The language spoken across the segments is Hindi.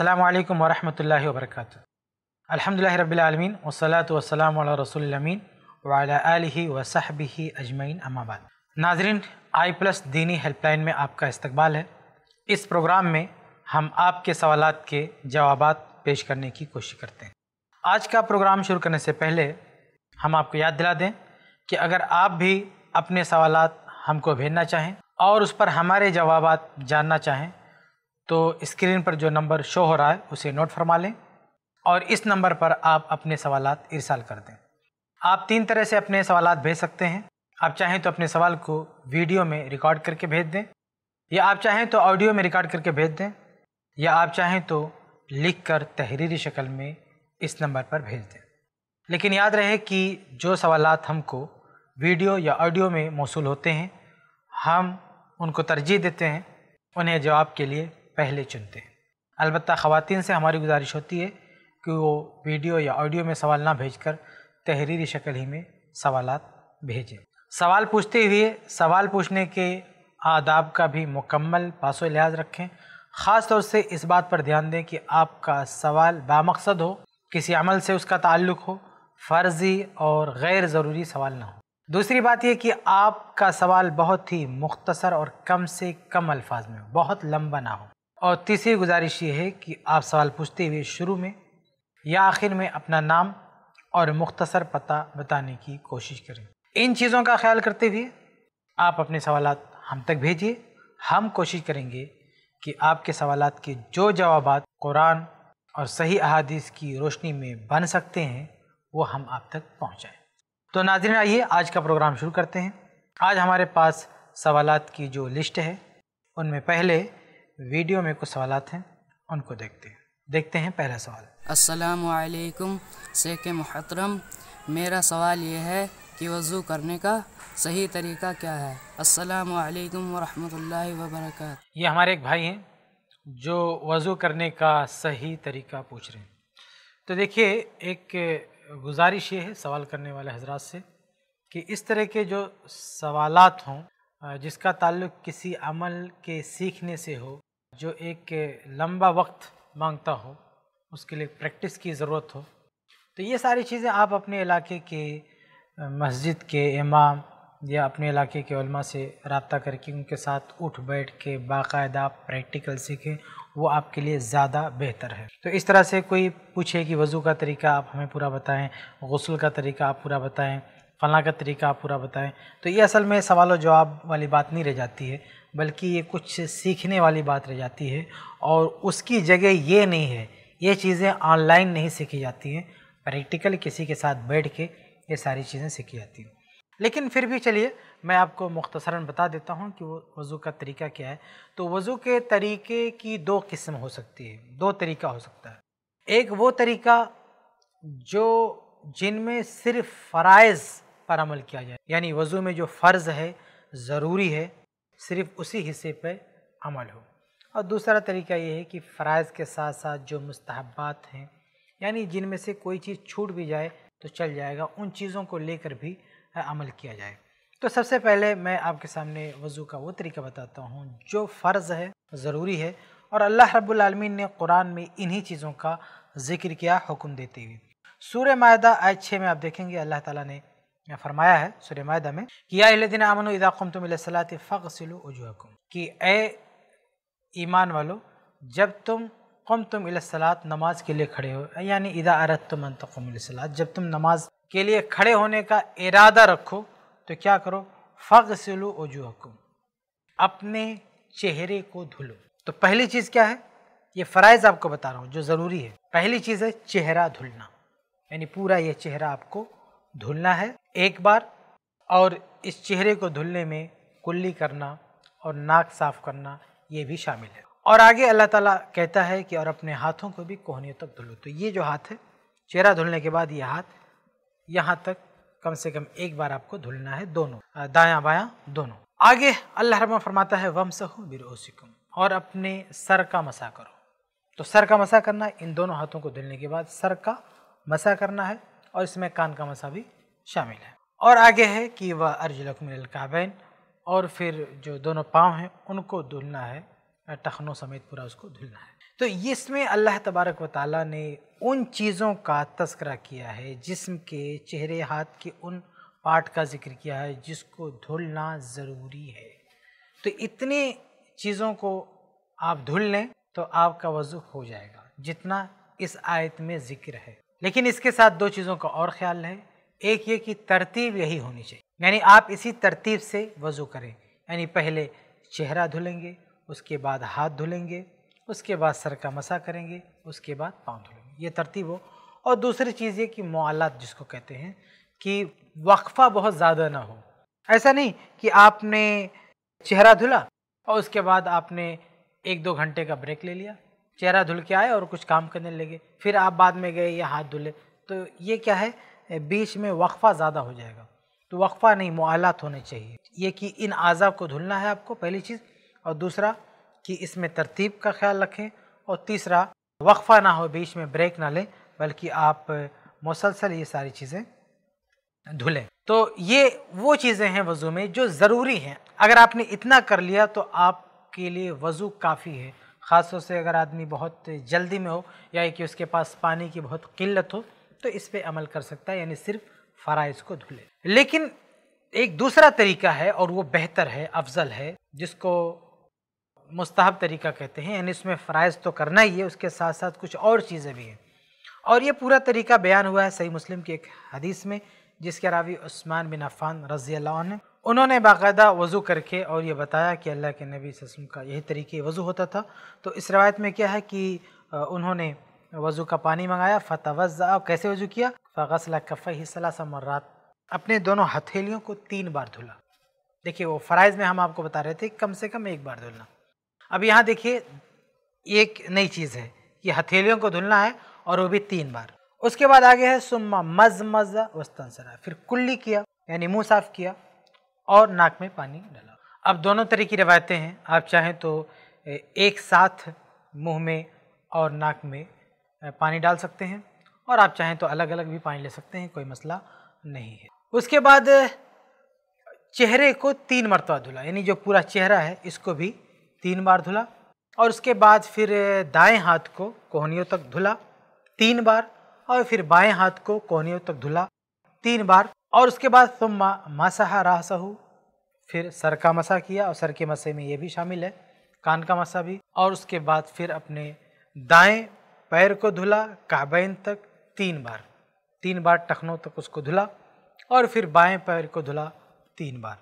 अल्लाम वरहमल वर्क अलहमदिल्ला रबीआलमीन वसलात वसलाम रसोलमीन वाला वसाहबी अजमैन अमाबाद नाजरीन आई प्लस दीनी हेल्पलाइन में आपका इस्तबाल है इस प्रोग्राम में हम आपके सवाल के जवाब पेश करने की कोशिश करते हैं आज का प्रोग्राम शुरू करने से पहले हम आपको याद दिला दें कि अगर आप भी अपने सवाल हमको भेजना चाहें और उस पर हमारे जवाब जानना चाहें तो स्क्रीन पर जो नंबर शो हो रहा है उसे नोट फरमा लें और इस नंबर पर आप अपने सवाल इरसाल कर दें आप तीन तरह से अपने सवाल भेज सकते हैं आप चाहें तो अपने सवाल को वीडियो में रिकॉर्ड करके भेज दें या आप चाहें तो ऑडियो में रिकॉर्ड करके भेज दें या आप चाहें तो लिख कर तहरीरी शक्ल में इस नंबर पर भेज दें लेकिन याद रहे कि जो सवाल हमको वीडियो या ऑडियो में मौसू होते हैं हम उनको तरजीह देते हैं उन्हें जवाब के लिए पहले चुनते हैं अलबत् ख़वान से हमारी गुजारिश होती है कि वो वीडियो या ऑडियो में सवाल ना भेज कर तहरीरी शक्ल ही में सवाल भेजें सवाल पूछते हुए सवाल पूछने के आदाब का भी मुकम्मल पासो लिहाज रखें ख़ास तौर से इस बात पर ध्यान दें कि आपका सवाल बामकसद हो किसी अमल से उसका ताल्लुक हो फ़र्ज़ी और गैर ज़रूरी सवाल ना हो दूसरी बात यह कि आपका सवाल बहुत ही मुख्तसर और कम से कम अल्फाज में हो बहुत लंबा ना हो और तीसरी गुजारिश ये है कि आप सवाल पूछते हुए शुरू में या आखिर में अपना नाम और मुख्तसर पता बताने की कोशिश करें इन चीज़ों का ख्याल करते हुए आप अपने सवाल हम तक भेजिए हम कोशिश करेंगे कि आपके सवाल के जो जवाब कुरान और सही अहादीस की रोशनी में बन सकते हैं वो हम आप तक पहुँचाएँ तो नाजरन आइए आज का प्रोग्राम शुरू करते हैं आज हमारे पास सवाल की जो लिस्ट है उनमें पहले वीडियो में कुछ सवाल हैं उनको देखते हैं देखते हैं पहला सवाल वालेकुम शेख महतरम मेरा सवाल ये है कि वज़ू करने का सही तरीका क्या है असलकम वरहमल वबरक ये हमारे एक भाई हैं जो वज़ू करने का सही तरीका पूछ रहे हैं तो देखिए एक गुजारिश ये है सवाल करने वाले हजरात से कि इस तरह के जो सवालात हों जिसका ताल्लुक किसी अमल के सीखने से हो जो एक लंबा वक्त मांगता हो उसके लिए प्रैक्टिस की ज़रूरत हो तो ये सारी चीज़ें आप अपने इलाके के मस्जिद के इमाम या अपने इलाके के उलमा से रबता करके उनके साथ उठ बैठ के बाकायदा प्रैक्टिकल सीखें वो आपके लिए ज़्यादा बेहतर है तो इस तरह से कोई पूछे कि वज़ू का तरीका आप हमें पूरा बताएं गसल का तरीका आप पूरा बताएं फ़लाँ का तरीका आप पूरा बताएं तो ये असल में सवाल और जवाब वाली बात नहीं रह जाती है बल्कि ये कुछ सीखने वाली बात रह जाती है और उसकी जगह ये नहीं है ये चीज़ें ऑनलाइन नहीं सीखी जाती हैं प्रैक्टिकल किसी के साथ बैठ के ये सारी चीज़ें सीखी जाती हैं लेकिन फिर भी चलिए मैं आपको मुख्तसरा बता देता हूँ कि वो वज़ू का तरीका क्या है तो वज़ू के तरीके की दो किस्म हो सकती है दो तरीका हो सकता है एक वो तरीका जो जिनमें सिर्फ फ़राइज़ पर अमल किया जाए यानी वज़ू में जो फ़र्ज़ है ज़रूरी है सिर्फ उसी हिस्से पर अमल हो और दूसरा तरीका ये है कि फ़रज़ के साथ साथ जो मुस्तहबात हैं यानी जिनमें से कोई चीज़ छूट भी जाए तो चल जाएगा उन चीज़ों को लेकर भी अमल किया जाए तो सबसे पहले मैं आपके सामने वज़ू का वो तरीका बताता हूँ जो फ़र्ज़ है ज़रूरी है और अल्लाह रब्लमिन ने कुरान में इन्हीं चीज़ों का जिक्र किया हुक्म देते हुए सूर्य माह आय छः में आप देखेंगे अल्लाह ताला ने या फरमाया है सूर्य माहा में कि यादिन अमन इदाक़ुम तुम सलात फ़ग सिलो उजुहकुम कि ए ईमान वालो जब तुम कम तुम सलात नमाज के लिए खड़े हो यानी इदा अरत तुम तकम सलात जब तुम नमाज के लिए खड़े होने का इरादा रखो तो क्या करो फ़ग सिलो उजुहकुम अपने चेहरे को धुलो तो पहली चीज़ क्या है ये फ़रज़ आपको बता रहा हूँ जो ज़रूरी है पहली चीज़ है चेहरा धुलना यानी पूरा ये चेहरा आपको धुलना है एक बार और इस चेहरे को धुलने में कुल्ली करना और नाक साफ करना ये भी शामिल है और आगे अल्लाह ताला कहता है कि और अपने हाथों को भी कोहनियों तक धुलो तो ये जो हाथ है चेहरा धुलने के बाद ये हाथ यहाँ तक कम से कम एक बार आपको धुलना है दोनों दायां बायां दोनों आगे अल्लाह रबा फरमाता है वम वमसहु बिरोसिकुम और अपने सर का मसा करो तो सर का मसा करना इन दोनों हाथों को धुलने के बाद सर का मसा करना है और इसमें कान का मसा भी शामिल है और आगे है कि वह अर्जुलक मिनल काबैन और फिर जो दोनों पाँव हैं उनको धुलना है टखनों समेत पूरा उसको धुलना है तो इसमें अल्लाह तबारक व ताली ने उन चीज़ों का तस्करा किया है जिसम के चेहरे हाथ के उन पार्ट का जिक्र किया है जिसको धुलना ज़रूरी है तो इतने चीज़ों को आप धुल लें तो आपका वज़ू हो जाएगा जितना इस आयत में ज़िक्र है लेकिन इसके साथ दो चीज़ों का और ख्याल है एक ये कि तरतीब यही होनी चाहिए यानी आप इसी तरतीब से वज़ू करें यानी पहले चेहरा धुलेंगे उसके बाद हाथ धुलेंगे उसके बाद सर का मसा करेंगे उसके बाद पाँव धुलेंगे ये तरतीब हो और दूसरी चीज़ ये कि मौलात जिसको कहते हैं कि वक्फ़ा बहुत ज़्यादा ना हो ऐसा नहीं कि आपने चेहरा धुला और उसके बाद आपने एक दो घंटे का ब्रेक ले लिया चेहरा धुल के आए और कुछ काम करने लगे फिर आप बाद में गए या हाथ धुले तो ये क्या है बीच में वक्फ़ा ज़्यादा हो जाएगा तो वक्फ़ा नहीं मुआलात होने चाहिए ये कि इन अज़ा को धुलना है आपको पहली चीज़ और दूसरा कि इसमें तरतीब का ख्याल रखें और तीसरा वक्फ़ा ना हो बीच में ब्रेक ना लें बल्कि आप मुसलसल ये सारी चीज़ें धुलें तो ये वो चीज़ें हैं वज़ू में जो ज़रूरी हैं अगर आपने इतना कर लिया तो आपके लिए वज़ू काफ़ी है ख़ास तौर से अगर आदमी बहुत जल्दी में हो या कि उसके पास पानी की बहुत किल्लत हो तो इस पर अमल कर सकता है यानी सिर्फ फ़राइज़ को धुले लेकिन एक दूसरा तरीका है और वो बेहतर है अफजल है जिसको मुस्ताहब तरीका कहते हैं यानी इसमें फ़राइज़ तो करना ही है उसके साथ साथ कुछ और चीज़ें भी हैं और ये पूरा तरीका बयान हुआ है सही मुस्लिम की एक हदीस में जिसके रावी उस्मान बिन अफ़ान रज़ी अल्लाह ने उन्होंने बाकायदा वज़ू करके और ये बताया कि अल्लाह के नबी वसम का यही तरीके वज़ू होता था तो इस रवायत में क्या है कि उन्होंने वज़ू का पानी मंगाया फ़तवज़ा कैसे वज़ू किया फ़गसला कफ़ ही सलासमर्रात अपने दोनों हथेलियों को तीन बार धुला देखिए वो फ़रज़ में हम आपको बता रहे थे कम से कम एक बार धुलना अब यहाँ देखिए एक नई चीज़ है कि हथेलियों को धुलना है और वो भी तीन बार उसके बाद आगे है सुम्मा मज मजा वस्तन फिर कुल्ली किया यानी मुँह साफ़ किया और नाक में पानी डाला अब दोनों तरह की रवायतें हैं आप चाहें तो एक साथ मुंह में और नाक में पानी डाल सकते हैं और आप चाहें तो अलग अलग भी पानी ले सकते हैं कोई मसला नहीं है उसके बाद चेहरे को तीन मरतबा तो धुला यानी जो पूरा चेहरा है इसको भी तीन बार धुला और उसके बाद फिर दाएं हाथ को कोहनियों तक धुला तीन बार और फिर बाएं हाथ को कोहनियों तक धुला तीन बार और उसके बाद तुम मसाह राह फिर सर का मसा किया और सर के मसे में ये भी शामिल है कान का मसा भी और उसके बाद फिर अपने दाएं पैर को धुला काबैन तक तीन बार तीन बार टखनों तक उसको धुला और फिर बाएं पैर को धुला तीन बार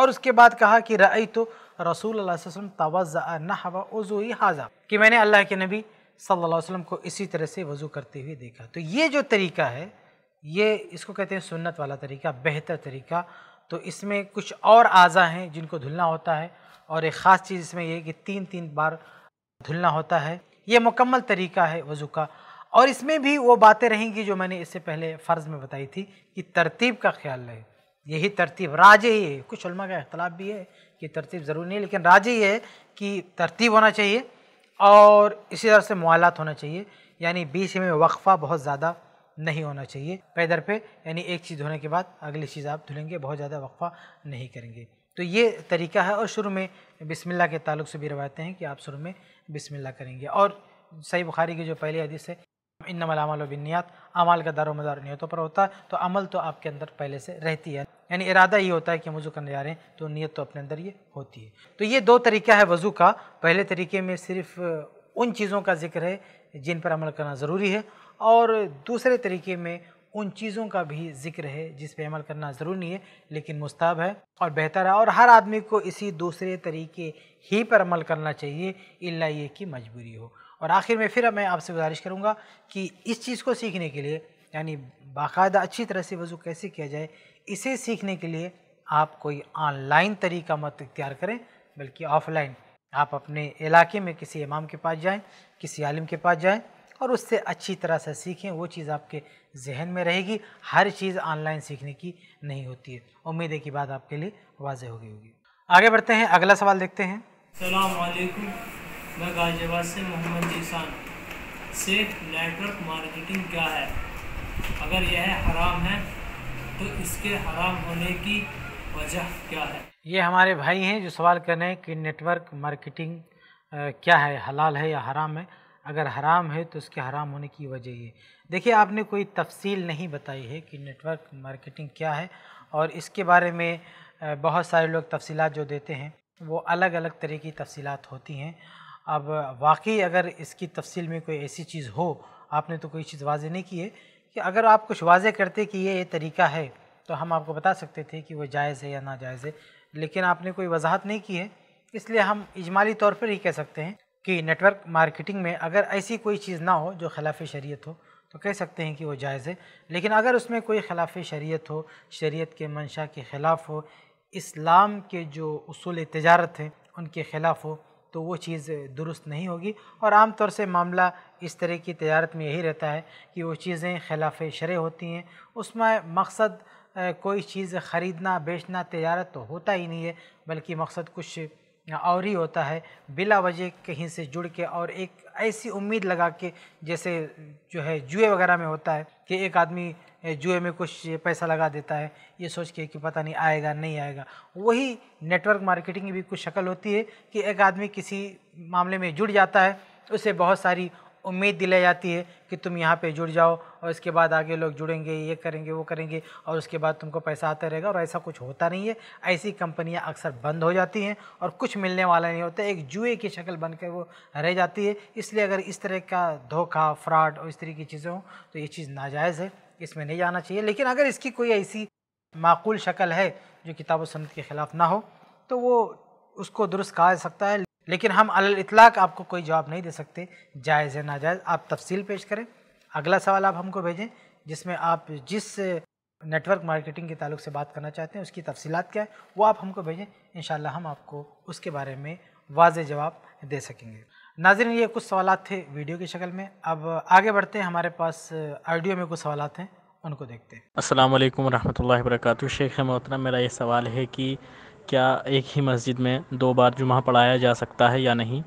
और उसके बाद कहा कि रई तो रसूल वसम तवज़ा नहवा वज़ू हाजा कि मैंने अल्लाह के नबी सल्लल्लाहु अलैहि वसल्लम को इसी तरह से वज़ू करते हुए देखा तो ये जो तरीका है ये इसको कहते हैं सुन्नत वाला तरीका बेहतर तरीका तो इसमें कुछ और अज़ा हैं जिनको धुलना होता है और एक ख़ास चीज़ इसमें यह कि तीन तीन बार धुलना होता है ये मुकम्मल तरीका है वज़ू का और इसमें भी वो बातें रहेंगी जो मैंने इससे पहले फ़र्ज़ में बताई थी कि तरतीब का ख्याल रहे यही तरतीब राज ही है कुछ उलमा का अख्तलाफ भी है कि तरतीब ज़रूरी नहीं लेकिन राज ही है कि तरतीब होना चाहिए और इसी तरह से मवालत होना चाहिए यानी बीच में वक्फ़ा बहुत ज़्यादा नहीं होना चाहिए पैदर पे यानी एक चीज़ धोने के बाद अगली चीज़ आप धुलेंगे बहुत ज़्यादा वक्फ़ा नहीं करेंगे तो ये तरीका है और शुरू में बिस्मिल्लाह के ताल्लुक से भी रवायतें हैं कि आप शुरू में बिस्मिल्लाह करेंगे और सही बुखारी की जो पहली हदीस है इन नमल बिनियात अमाल का दारो मदार नीयतों पर होता है तो अमल तो आपके अंदर पहले से रहती है यानी इरादा ये होता है कि हम वज़ू करने जा रहे हैं तो नीयत तो अपने अंदर ये होती है तो ये दो तरीका है वज़ू का पहले तरीके में सिर्फ उन चीज़ों का जिक्र है जिन पर अमल करना ज़रूरी है और दूसरे तरीके में उन चीज़ों का भी जिक्र है जिस पर अमल करना ज़रूरी नहीं है लेकिन मुस्ताब है और बेहतर है और हर आदमी को इसी दूसरे तरीके ही पर अमल करना चाहिए इल्ला ये कि मजबूरी हो और आखिर में फिर मैं आपसे गुजारिश करूँगा कि इस चीज़ को सीखने के लिए यानी बाकायदा अच्छी तरह से वज़ू कैसे किया जाए इसे सीखने के लिए आप कोई ऑनलाइन तरीका मत इख्तियार करें बल्कि ऑफ़लाइन आप अपने इलाके में किसी इमाम के पास जाएं किसी आलिम के पास जाएं और उससे अच्छी तरह से सीखें वो चीज़ आपके जहन में रहेगी हर चीज़ ऑनलाइन सीखने की नहीं होती है उम्मीद है कि बात आपके लिए वाजह हो गई होगी आगे बढ़ते हैं अगला सवाल देखते हैं सलाम मैं गाजियाबाद से मोहम्मद जीसान सेफ नेटवर्क मार्केटिंग क्या है अगर यह हराम है तो इसके हराम होने की वजह क्या है ये हमारे भाई हैं जो सवाल कर रहे हैं कि नेटवर्क मार्केटिंग क्या है हलाल है या हराम है अगर हराम है तो उसके हराम होने की वजह ये देखिए आपने कोई तफसील नहीं बताई है कि नेटवर्क मार्केटिंग क्या है और इसके बारे में बहुत सारे लोग तफसीत जो देते हैं वो अलग अलग तरह की तफसीलात होती हैं अब वाकई अगर इसकी तफसील में कोई ऐसी चीज़ हो आपने तो कोई चीज़ वाजे नहीं की है कि अगर आप कुछ वाजे करते कि ये ये तरीका है तो हम आपको बता सकते थे कि वो जायज़ है या ना जायज़ है लेकिन आपने कोई वजाहत नहीं की है इसलिए हम इजमाली तौर पर ही कह सकते हैं कि नेटवर्क मार्केटिंग में अगर ऐसी कोई चीज़ ना हो जो खिलाफ शरीयत हो तो कह सकते हैं कि वो जायज़ है लेकिन अगर उसमें कोई खिलाफ शरीयत हो शरीयत के मंशा के ख़िलाफ़ हो इस्लाम के जो असूल तजारत हैं उनके ख़िलाफ़ हो तो वो चीज़ दुरुस्त नहीं होगी और आम तौर से मामला इस तरह की तजारत में यही रहता है कि वो चीज़ें खिलाफ शर् होती हैं उसमें मकसद कोई चीज़ ख़रीदना बेचना तजारत तो होता ही नहीं है बल्कि मकसद कुछ और ही होता है बिला वजह कहीं से जुड़ के और एक ऐसी उम्मीद लगा के जैसे जो है जुए वगैरह में होता है कि एक आदमी जुए में कुछ पैसा लगा देता है ये सोच के कि पता नहीं आएगा नहीं आएगा वही नेटवर्क मार्केटिंग की भी कुछ शक्ल होती है कि एक आदमी किसी मामले में जुड़ जाता है उसे बहुत सारी उम्मीद दिलाई जाती है कि तुम यहाँ पे जुड़ जाओ और इसके बाद आगे लोग जुड़ेंगे ये करेंगे वो करेंगे और उसके बाद तुमको पैसा आता रहेगा और ऐसा कुछ होता नहीं है ऐसी कंपनियाँ अक्सर बंद हो जाती हैं और कुछ मिलने वाला नहीं होता एक जुए की शक्ल बन के वो रह जाती है इसलिए अगर इस तरह का धोखा फ्रॉड और इस तरह की चीज़ें हों तो ये चीज़ नाजायज़ है इसमें नहीं जाना चाहिए लेकिन अगर इसकी कोई ऐसी माकूल शक्ल है जो किताब सनत के ख़िलाफ़ ना हो तो वो उसको दुरुस्त कहा जा सकता है लेकिन हम अल इतलाक आपको कोई जवाब नहीं दे सकते जायज़ है नाजायज़ आप तफसील पेश करें अगला सवाल आप हमको भेजें जिसमें आप जिस नेटवर्क मार्केटिंग के ताल्लुक से बात करना चाहते हैं उसकी तफसीलात क्या है वो आप हमको भेजें इन हम आपको उसके बारे में वाज जवाब दे सकेंगे नाजरन ये कुछ सवाल थे वीडियो की शक्ल में अब आगे बढ़ते हैं हमारे पास ऑडियो में कुछ सवाल हैं उनको देखते हैं असल वरहमल वर्क शेख मोहतरम मेरा ये सवाल है कि क्या एक ही मस्जिद में दो बार जुमा पढ़ाया जा सकता है या नहीं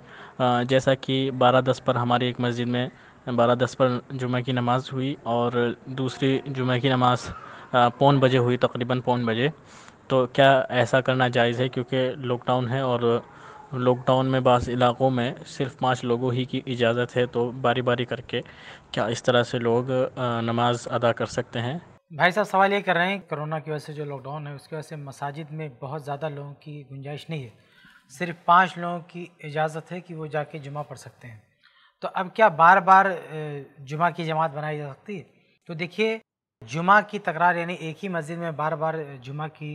जैसा कि बारह दस पर हमारी एक मस्जिद में बारह दस पर जुमे की नमाज़ हुई और दूसरी जुमे की नमाज़ पौन बजे हुई तकरीबन पौन बजे तो क्या ऐसा करना जायज़ है क्योंकि लॉकडाउन है और लॉकडाउन में बास इलाक़ों में सिर्फ़ पाँच लोगों ही की इजाज़त है तो बारी बारी करके क्या इस तरह से लोग नमाज़ अदा कर सकते हैं भाई साहब सवाल ये कर रहे हैं कोरोना की वजह से जो लॉकडाउन है उसकी वजह से मसाजिद में बहुत ज़्यादा लोगों की गुंजाइश नहीं है सिर्फ पाँच लोगों की इजाज़त है कि वो जाके जुमा पढ़ सकते हैं तो अब क्या बार बार जुमा की जमात बनाई जा सकती है तो देखिए जुमा की तकरार यानी एक ही मस्जिद में बार बार जुमा की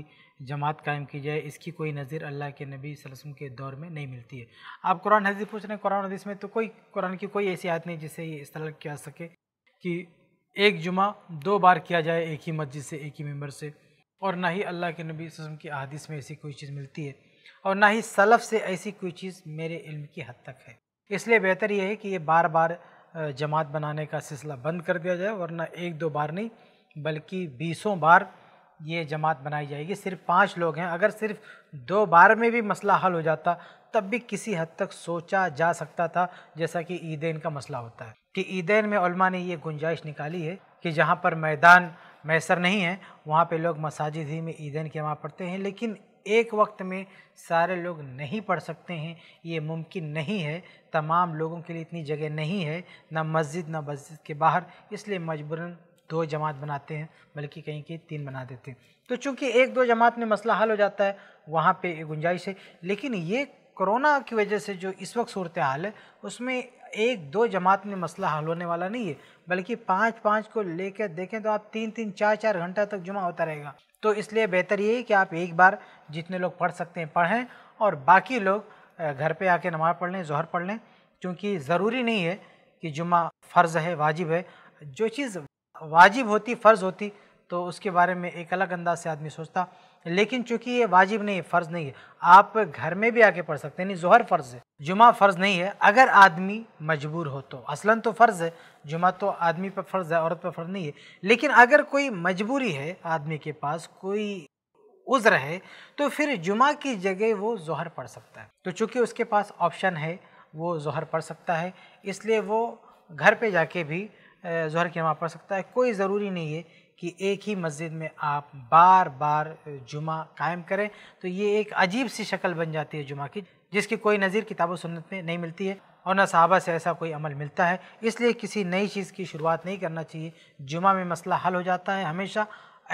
जमात कायम की जाए इसकी कोई नज़ीर अल्लाह के नबी वसल्लम के दौर में नहीं मिलती है आप कुरान हदीस पूछ रहे हैं कुरान हदीस में तो कोई कुरान की कोई ऐसी आयत नहीं जिससे ये इस तरह किया सके कि एक जुमा दो बार किया जाए एक ही मस्जिद से एक ही मेम्बर से और ना ही अल्लाह के नबी वसम की अदीस में ऐसी कोई चीज़ मिलती है और ना ही सलफ़ से ऐसी कोई चीज़ मेरे इल्म की हद तक है इसलिए बेहतर यह है कि ये बार बार जमात बनाने का सिलसिला बंद कर दिया जाए वरना एक दो बार नहीं बल्कि बीसों बार ये जमात बनाई जाएगी सिर्फ पाँच लोग हैं अगर सिर्फ दो बार में भी मसला हल हो जाता तब भी किसी हद तक सोचा जा सकता था जैसा कि ईदेन का मसला होता है कि ईदेन में उलमा ने ये गुंजाइश निकाली है कि जहाँ पर मैदान मैसर नहीं है वहाँ पे लोग मसाजिद ही में ईदेन के वहाँ पढ़ते हैं लेकिन एक वक्त में सारे लोग नहीं पढ़ सकते हैं ये मुमकिन नहीं है तमाम लोगों के लिए इतनी जगह नहीं है ना मस्जिद ना मस्जिद के बाहर इसलिए मजबूरन दो जमात बनाते हैं बल्कि कहीं के तीन बना देते हैं तो चूंकि एक दो जमात में मसला हल हो जाता है वहाँ पे गुंजाइश है लेकिन ये कोरोना की वजह से जो इस वक्त सूरत हाल है उसमें एक दो जमात में मसला हल होने वाला नहीं है बल्कि पाँच पाँच को लेकर देखें तो आप तीन तीन चार चार घंटा तक जुमा होता रहेगा तो इसलिए बेहतर ये है कि आप एक बार जितने लोग पढ़ सकते हैं पढ़ें और बाकी लोग घर पे आके नमाज़ पढ़ लें जहर पढ़ लें क्योंकि ज़रूरी नहीं है कि जुमा फ़र्ज़ है वाजिब है जो चीज़ वाजिब होती फ़र्ज़ होती तो उसके बारे में एक अलग अंदाज से आदमी सोचता लेकिन चूंकि ये वाजिब नहीं है फ़र्ज़ नहीं है आप घर में भी आके पढ़ सकते हैं नहीं जहर फ़र्ज़ है जुमा फ़र्ज़ नहीं है अगर आदमी मजबूर हो तो असलन तो फ़र्ज़ है जुमा तो आदमी पर फ़र्ज़ है औरत पर फ़र्ज़ नहीं है लेकिन अगर कोई मजबूरी है आदमी के पास कोई उज़्र है तो फिर जुमा की जगह वो जहर पढ़ सकता है तो चूँकि उसके पास ऑप्शन है वो जहर पढ़ सकता है इसलिए वो घर पे जाके भी जहर की नमाज़ पढ़ सकता है कोई ज़रूरी नहीं है कि एक ही मस्जिद में आप बार बार जुमा कायम करें तो ये एक अजीब सी शक्ल बन जाती है जुमा की जिसकी कोई नज़ीर किताब सुन्नत में नहीं मिलती है और न साहबा से ऐसा कोई अमल मिलता है इसलिए किसी नई चीज़ की शुरुआत नहीं करना चाहिए जुमा में मसला हल हो जाता है हमेशा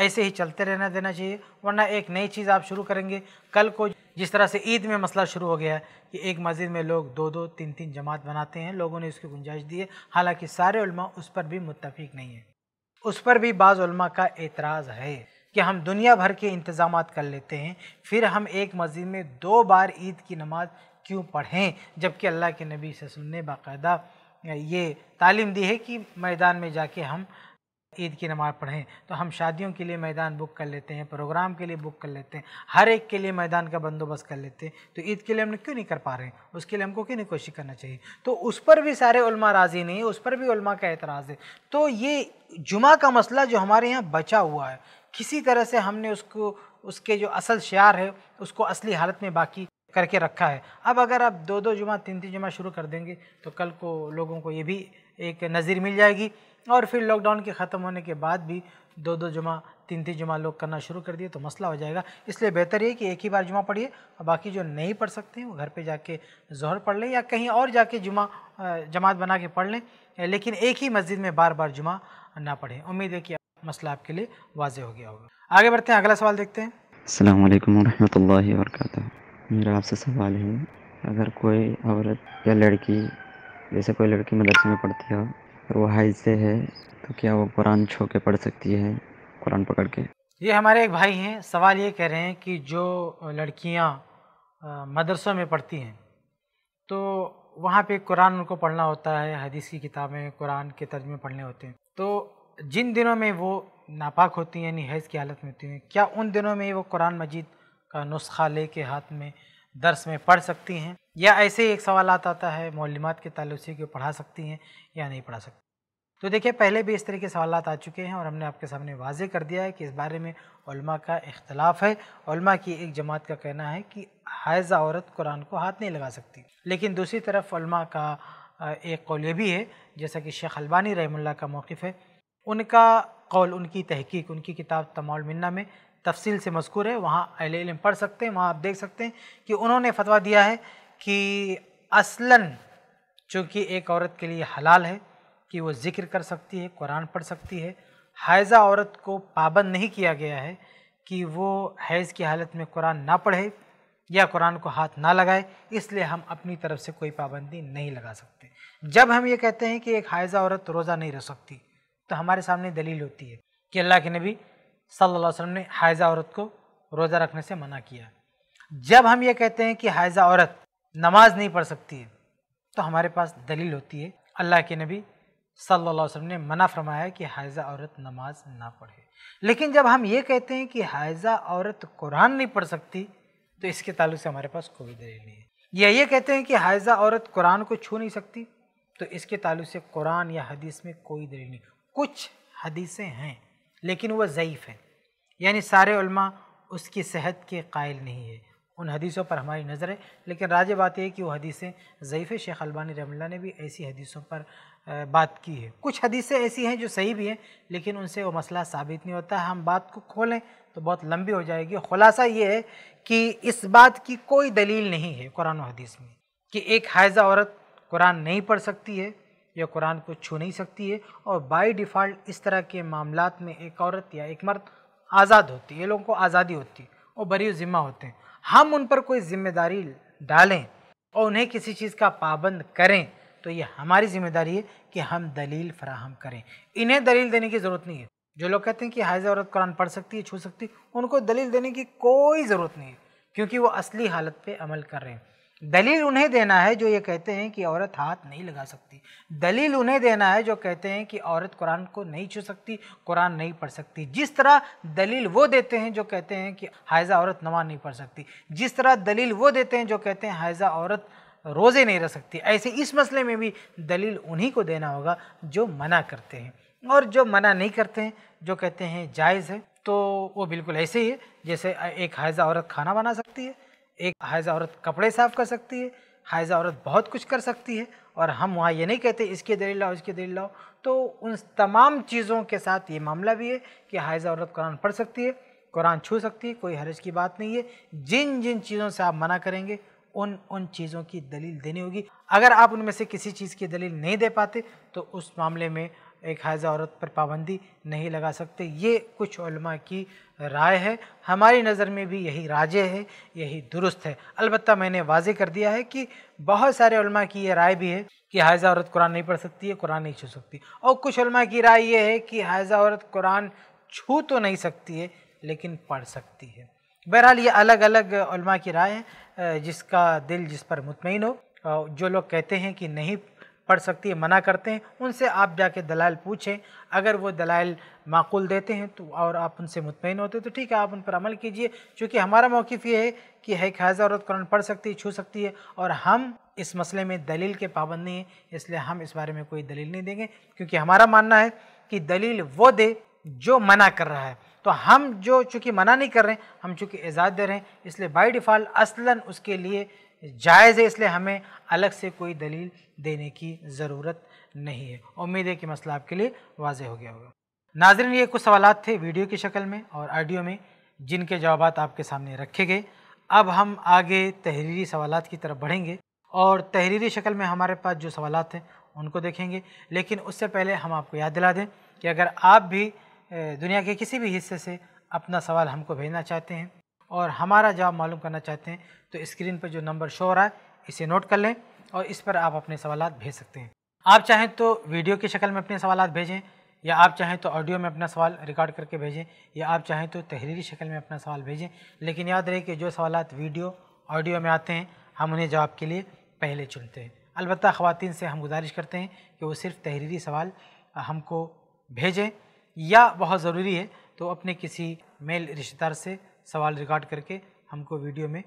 ऐसे ही चलते रहना देना चाहिए वरना एक नई चीज़ आप शुरू करेंगे कल को जिस तरह से ईद में मसला शुरू हो गया है कि एक मस्जिद में लोग दो दो तीन तीन जमात बनाते हैं लोगों ने उसकी गुंजाइश दी है हालांकि सारे उलमा उस पर भी मुतफिक नहीं है उस पर भी बाज़ा का एतराज़ है कि हम दुनिया भर के इंतज़ाम कर लेते हैं फिर हम एक मस्जिद में दो बार ईद की नमाज़ क्यों पढ़ें जबकि अल्लाह के नबी से ने बाकायदा ये तालीम दी है कि मैदान में जाके हम ईद की नमाज़ पढ़ें तो हम शादियों के लिए मैदान बुक कर लेते हैं प्रोग्राम के लिए बुक कर लेते हैं हर एक के लिए मैदान का बंदोबस्त कर लेते हैं तो ईद के लिए हम क्यों नहीं कर पा रहे हैं उसके लिए हमको क्यों नहीं कोशिश करना चाहिए तो उस पर भी सारे उलमा राज़ी नहीं उस पर भी उलमा का एतराज़ है तो ये जुमा का मसला जो हमारे यहाँ बचा हुआ है किसी तरह से हमने उसको उसके जो असल शार है उसको असली हालत में बाकी करके रखा है अब अगर आप दो दो जुमा तीन तीन जुमा शुरू कर देंगे तो कल को लोगों को ये भी एक नज़र मिल जाएगी और फिर लॉकडाउन के ख़त्म होने के बाद भी दो दो जुमा तीन तीन जुमा लोग करना शुरू कर दिए तो मसला हो जाएगा इसलिए बेहतर ये कि एक ही बार जुमा पढ़िए और बाकी जो नहीं पढ़ सकते हैं वो घर पे जाके जहर पढ़ लें या कहीं और जाके जुमा जमात बना के पढ़ लें लेकिन एक ही मस्जिद में बार बार जुमा ना पढ़ें उम्मीद है कि मसला आपके लिए वाज हो गया होगा आगे बढ़ते हैं अगला सवाल देखते हैं अल्लाम वरहमल मेरा आपसे सवाल है अगर कोई औरत या लड़की जैसे कोई लड़की मदरसे में पढ़ती हो वो हाई से है तो क्या वो कुरान छो के पढ़ सकती है कुरान पकड़ के ये हमारे एक भाई हैं सवाल ये कह रहे हैं कि जो लड़कियाँ मदरसों में पढ़ती हैं तो वहाँ पे कुरान उनको पढ़ना होता है हदीस की किताबें कुरान के तर्जमे पढ़ने होते हैं तो जिन दिनों में वो नापाक होती हैं यानी हैज़ की हालत में होती हैं क्या उन दिनों में वो कुरान मजीद का नुस्खा ले के हाथ में दर्स में पढ़ सकती हैं या ऐसे एक सवाल आता है मौलिमात के ताल्लुक से कि पढ़ा सकती हैं या नहीं पढ़ा सकती तो देखिए पहले भी इस तरह के सवाल आ चुके हैं और हमने आपके सामने वाजे कर दिया है कि इस बारे में का इख्तलाफ है की एक जमात का कहना है कि हायजा औरत कुरान को हाथ नहीं लगा सकती लेकिन दूसरी तरफ का एक कौल भी है जैसा कि शेख अलबानी रहमुल्ला का मौक़ है उनका कौल उनकी तहकीक उनकी किताब तमाल मन्ना में तफसील से मशहूर है वहाँ अहिल इलम पढ़ सकते हैं वहाँ आप देख सकते हैं कि उन्होंने फतवा दिया है कि असलन चूँकि एक औरत के लिए हलाल है कि वो जिक्र कर सकती है कुरान पढ़ सकती है हैज़ा औरत को पाबंद नहीं किया गया है कि वो हैज़ की हालत में कुरान ना पढ़े या कुरान को हाथ ना लगाए इसलिए हम अपनी तरफ से कोई पाबंदी नहीं लगा सकते जब हम ये कहते हैं कि एक हैज़ा औरत रोज़ा नहीं रह सकती तो हमारे सामने दलील होती है कि अल्लाह के नबी सल्लल्लाहु अलैहि वसल्लम ने हाइजा औरत को रोज़ा रखने से मना किया जब हम ये कहते हैं कि हाइजा औरत नमाज नहीं पढ़ सकती है तो हमारे पास दलील होती है अल्लाह के नबी सल्लल्लाहु अलैहि वसल्लम ने मना फरमाया कि हाइजा औरत नमाज ना पढ़े लेकिन जब हम ये कहते हैं कि हाइजा औरत कुरान नहीं पढ़ सकती तो इसके ताल्लुक से हमारे पास कोई दलील नहीं है या ये कहते हैं कि हाइजा औरत कुरान को छू नहीं सकती तो इसके ताल्लुक से कुरान या हदीस में कोई दलील नहीं कुछ हदीसें हैं लेकिन वह ज़यीफ़ है यानी सारे उसकी सेहत के कायल नहीं है उन हदीसों पर हमारी नज़र है लेकिन राज बात यह कि वो हदीसें ज़यीफ़ शेख अलबानी रमला ने भी ऐसी हदीसों पर बात की है कुछ हदीसें ऐसी हैं जो सही भी हैं लेकिन उनसे वो मसला साबित नहीं होता हम बात को खोलें तो बहुत लंबी हो जाएगी खुलासा ये है कि इस बात की कोई दलील नहीं है कुरान हदीस में कि एक हायजा औरत कुरान नहीं पढ़ सकती है यह कुरान को छू नहीं सकती है और बाय डिफ़ॉल्ट इस तरह के मामला में एक औरत या एक मर्द आज़ाद होती है ये लोगों को आज़ादी होती है और बरी ज़िम्मा होते हैं हम उन पर कोई ज़िम्मेदारी डालें और उन्हें किसी चीज़ का पाबंद करें तो ये हमारी ज़िम्मेदारी है कि हम दलील फ्राहम करें इन्हें दलील देने की ज़रूरत नहीं है जो लोग कहते हैं कि हाइज़ औरत कुरान पढ़ सकती है छू सकती उनको दलील देने की कोई ज़रूरत नहीं है क्योंकि वो असली हालत पे अमल कर रहे हैं दलील उन्हें देना है जो ये कहते हैं कि औरत हाथ नहीं लगा सकती दलील उन्हें देना है जो कहते हैं कि औरत कुरान को नहीं छू सकती कुरान नहीं पढ़ सकती जिस तरह दलील वो देते हैं जो कहते हैं कि हायजा औरत नमाज नहीं पढ़ सकती जिस तरह दलील वो देते हैं जो कहते हैं हायजा औरत रोज़े नहीं रह सकती ऐसे इस मसले में भी दलील उन्हीं को देना होगा जो मना करते हैं और जो मना नहीं करते हैं जो कहते हैं जायज़ है तो वो बिल्कुल ऐसे ही है जैसे एक हायजा औरत खाना बना सकती है एक हाइजा औरत कपड़े साफ कर सकती है हाइजा औरत बहुत कुछ कर सकती है और हम वहाँ ये नहीं कहते इसके दलील लाओ इसके दलील लाओ तो उन तमाम चीज़ों के साथ ये मामला भी है कि हाइजा औरत कुरान पढ़ सकती है कुरान छू सकती है कोई हरज की बात नहीं है जिन जिन चीज़ों से आप मना करेंगे उन उन चीज़ों की दलील देनी होगी अगर आप उनमें से किसी चीज़ की दलील नहीं दे पाते तो उस मामले में एक हाज़ा औरत पर पाबंदी नहीं लगा सकते ये कुछ की राय है हमारी नज़र में भी यही राजे है यही दुरुस्त है अलबत् मैंने वाजे कर दिया है कि बहुत सारे की ये राय भी है कि हाजा औरत कुरान नहीं पढ़ सकती है कुरान नहीं छू सकती और कुछ की राय ये है कि हाजा औरत कुरान छू तो नहीं सकती है लेकिन पढ़ सकती है बहरहाल ये अलग अलग की राय है जिसका दिल जिस पर मुतमिन हो जो लोग कहते हैं कि नहीं पढ़ सकती है मना करते हैं उनसे आप जाके दलाल पूछें अगर वो दलाल माकूल देते हैं तो और आप उनसे मुतमिन होते हैं तो ठीक है आप उन पर अमल कीजिए चूँकि हमारा मौक़ ये है कि है खाजा औरत कुरान पढ़ सकती है छू सकती है और हम इस मसले में दलील के पाबंद नहीं हैं इसलिए हम इस बारे में कोई दलील नहीं देंगे क्योंकि हमारा मानना है कि दलील वो दे जो मना कर रहा है तो हम जो चूँकि मना नहीं कर रहे हैं हम चूँकि एजाद दे रहे हैं इसलिए बाई डिफ़ॉल्ट असला उसके लिए जायज़ है इसलिए हमें अलग से कोई दलील देने की ज़रूरत नहीं है उम्मीद है कि मसला आपके लिए वाज हो गया होगा नाजरन ये कुछ सवाल थे वीडियो की शक्ल में और आडियो में जिनके जवाब आपके सामने रखे गए अब हम आगे तहरीरी सवाल की तरफ बढ़ेंगे और तहरीरी शक्ल में हमारे पास जो सवाल हैं उनको देखेंगे लेकिन उससे पहले हम आपको याद दिला दें कि अगर आप भी दुनिया के किसी भी हिस्से से अपना सवाल हमको भेजना चाहते हैं और हमारा जवाब मालूम करना चाहते हैं तो स्क्रीन पर जो नंबर शो हो रहा है इसे नोट कर लें और इस पर आप अपने सवाल भेज सकते हैं आप चाहें तो वीडियो की शक्ल में अपने सवाल भेजें या आप चाहें तो ऑडियो में अपना सवाल रिकॉर्ड करके भेजें या आप चाहें तो तहरीरी शक्ल में अपना सवाल भेजें लेकिन याद रहे कि जो सवाल वीडियो ऑडियो में आते हैं हम उन्हें जवाब के लिए पहले चुनते हैं अलबत्त ख़वान से हम गुजारिश करते हैं कि वो सिर्फ तहरीरी सवाल हमको भेजें या बहुत ज़रूरी है तो अपने किसी मेल रिश्तेदार से सवाल रिकॉर्ड करके हमको वीडियो में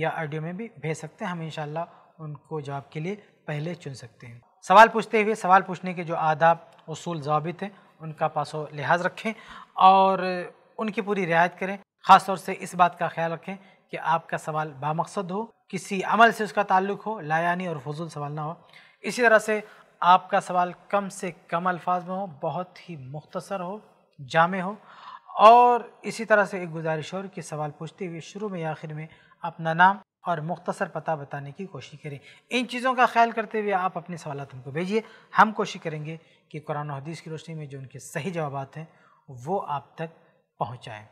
या ऑडियो में भी भेज सकते हैं हम इन उनको जवाब के लिए पहले चुन सकते हैं सवाल पूछते हुए सवाल पूछने के जो आदाब उसूल जवाबित हैं उनका पासो लिहाज रखें और उनकी पूरी रियायत करें ख़ास तौर से इस बात का ख्याल रखें कि आपका सवाल बामकसद हो किसी अमल से उसका ताल्लुक हो लायानी और फजूल सवाल ना हो इसी तरह से आपका सवाल कम से कम अल्फाज में हो बहुत ही मुख्तसर हो जामे हो और इसी तरह से एक गुजारिश और कि सवाल पूछते हुए शुरू में या आखिर में अपना नाम और मुख्तसर पता बताने की कोशिश करें इन चीज़ों का ख्याल करते हुए आप अपने सवाल हमको भेजिए हम कोशिश करेंगे कि कुरान हदीस की रोशनी में जो उनके सही जवाब हैं वो आप तक पहुँचाएँ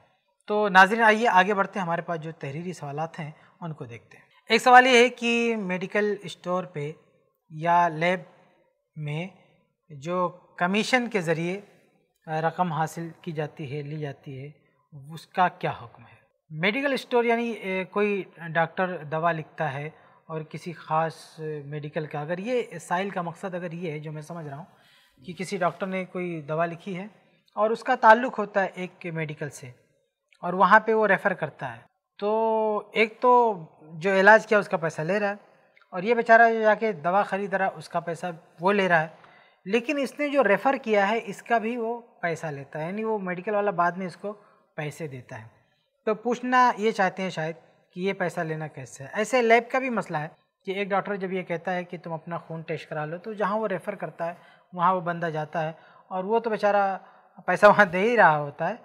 तो नाजरन आइए आगे बढ़ते हैं हमारे पास जो तहरीरी सवाल हैं उनको देखते हैं एक सवाल ये है कि मेडिकल स्टोर पे या लैब में जो कमीशन के ज़रिए रकम हासिल की जाती है ली जाती है उसका क्या हुक्म है मेडिकल स्टोर यानी कोई डॉक्टर दवा लिखता है और किसी ख़ास मेडिकल का अगर ये साइल का मकसद अगर ये है जो मैं समझ रहा हूँ कि किसी डॉक्टर ने कोई दवा लिखी है और उसका ताल्लुक होता है एक मेडिकल से और वहाँ पे वो रेफ़र करता है तो एक तो जो इलाज किया उसका पैसा ले रहा है और ये बेचारा जो जाके दवा ख़रीद रहा है उसका पैसा वो ले रहा है लेकिन इसने जो रेफ़र किया है इसका भी वो पैसा लेता है यानी वो मेडिकल वाला बाद में इसको पैसे देता है तो पूछना ये चाहते हैं शायद कि ये पैसा लेना कैसे है ऐसे लैब का भी मसला है कि एक डॉक्टर जब ये कहता है कि तुम अपना खून टेस्ट करा लो तो जहाँ वो रेफ़र करता है वहाँ वो बंदा जाता है और वो तो बेचारा पैसा वहाँ दे ही रहा होता है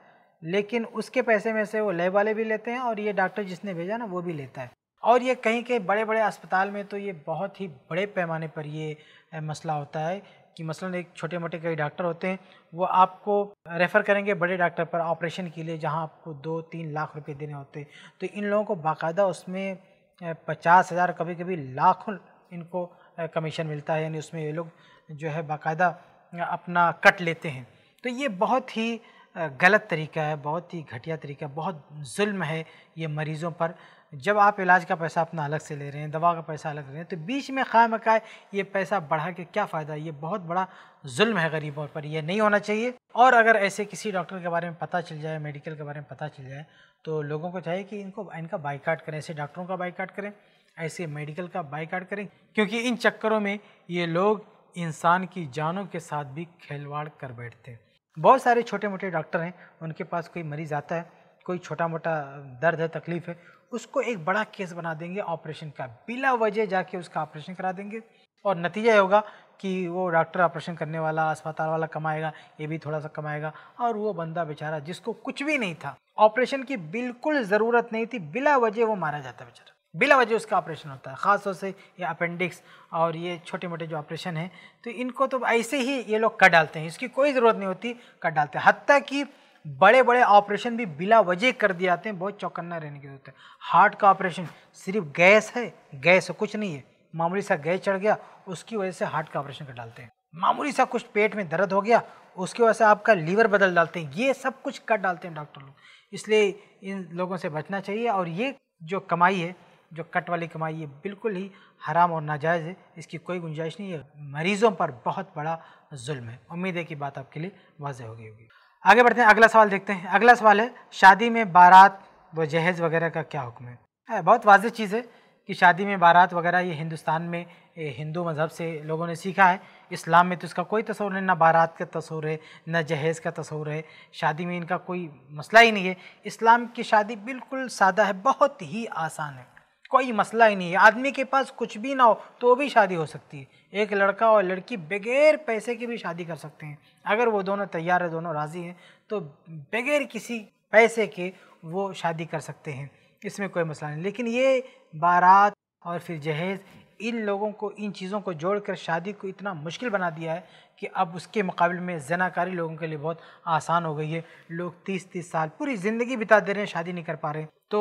लेकिन उसके पैसे में से वो लैब वाले भी लेते हैं और ये डॉक्टर जिसने भेजा ना वो भी लेता है और ये कहीं के बड़े बड़े अस्पताल में तो ये बहुत ही बड़े पैमाने पर ये मसला होता है कि मसलन एक छोटे मोटे कई डॉक्टर होते हैं वो आपको रेफ़र करेंगे बड़े डॉक्टर पर ऑपरेशन के लिए जहां आपको दो तीन लाख रुपए देने होते हैं तो इन लोगों को बाकायदा उसमें पचास हज़ार कभी कभी लाखों इनको कमीशन मिलता है यानी उसमें ये लोग जो है बाकायदा अपना कट लेते हैं तो ये बहुत ही गलत तरीका है बहुत ही घटिया तरीका बहुत जुल्म है ये मरीज़ों पर जब आप इलाज का पैसा अपना अलग से ले रहे हैं दवा का पैसा अलग ले रहे हैं तो बीच में खाए मकाए ये पैसा बढ़ा के क्या फ़ायदा ये बहुत बड़ा जुल्म है गरीबों पर यह नहीं होना चाहिए और अगर ऐसे किसी डॉक्टर के बारे में पता चल जाए मेडिकल के बारे में पता चल जाए तो लोगों को चाहिए कि इनको इनका बाईकाट करें ऐसे डॉक्टरों का बाईकाट करें ऐसे मेडिकल का बाईकाट करें क्योंकि इन चक्करों में ये लोग इंसान की जानों के साथ भी खिलवाड़ कर बैठते हैं बहुत सारे छोटे मोटे डॉक्टर हैं उनके पास कोई मरीज़ आता है कोई छोटा मोटा दर्द है तकलीफ़ है उसको एक बड़ा केस बना देंगे ऑपरेशन का बिला वजह जाके उसका ऑपरेशन करा देंगे और नतीजा होगा कि वो डॉक्टर ऑपरेशन करने वाला अस्पताल वाला कमाएगा ये भी थोड़ा सा कमाएगा और वो बंदा बेचारा जिसको कुछ भी नहीं था ऑपरेशन की बिल्कुल ज़रूरत नहीं थी बिला वजह वो मारा जाता बेचारा बिला वजह उसका ऑपरेशन होता है ख़ासतौर से ये अपेंडिक्स और ये छोटे मोटे जो ऑपरेशन हैं तो इनको तो ऐसे ही ये लोग कट डालते हैं इसकी कोई ज़रूरत नहीं होती कट डालते हैं हती कि बड़े बड़े ऑपरेशन भी बिला वजह कर दिए जाते हैं बहुत चौकन्ना रहने की जरूरत है हार्ट का ऑपरेशन सिर्फ गैस है गैस कुछ नहीं है मामूली सा गैस चढ़ गया उसकी वजह से हार्ट का ऑपरेशन कर डालते हैं मामूली सा कुछ पेट में दर्द हो गया उसकी वजह से आपका लीवर बदल डालते हैं ये सब कुछ कर डालते हैं डॉक्टर लोग इसलिए इन लोगों से बचना चाहिए और ये जो कमाई है जो कट वाली कमाई है बिल्कुल ही हराम और नाजायज़ है इसकी कोई गुंजाइश नहीं है मरीज़ों पर बहुत बड़ा जुल्म है उम्मीद है कि बात आपके लिए वाजह हो गई होगी आगे बढ़ते हैं अगला सवाल देखते हैं अगला सवाल है शादी में बारात व जहेज़ वगैरह का क्या हुक्म है, बहुत वाजह चीज़ है कि शादी में बारात वगैरह ये हिंदुस्तान में हिंदू मज़हब से लोगों ने सीखा है इस्लाम में तो इसका कोई तस्वर नहीं ना बारात का तस्वर है ना जहेज़ का तस्वर है शादी में इनका कोई मसला ही नहीं है इस्लाम की शादी बिल्कुल सादा है बहुत ही आसान है कोई मसला ही नहीं है आदमी के पास कुछ भी ना हो तो भी शादी हो सकती है एक लड़का और लड़की बगैर पैसे की भी शादी कर सकते हैं अगर वो दोनों तैयार है दोनों राज़ी हैं तो बगैर किसी पैसे के वो शादी कर सकते हैं इसमें कोई मसला नहीं लेकिन ये बारात और फिर जहेज़ इन लोगों को इन चीज़ों को जोड़कर शादी को इतना मुश्किल बना दिया है कि अब उसके मुकाबले में जनाकारी लोगों के लिए बहुत आसान हो गई है लोग तीस तीस साल पूरी ज़िंदगी बिता दे रहे हैं शादी नहीं कर पा रहे तो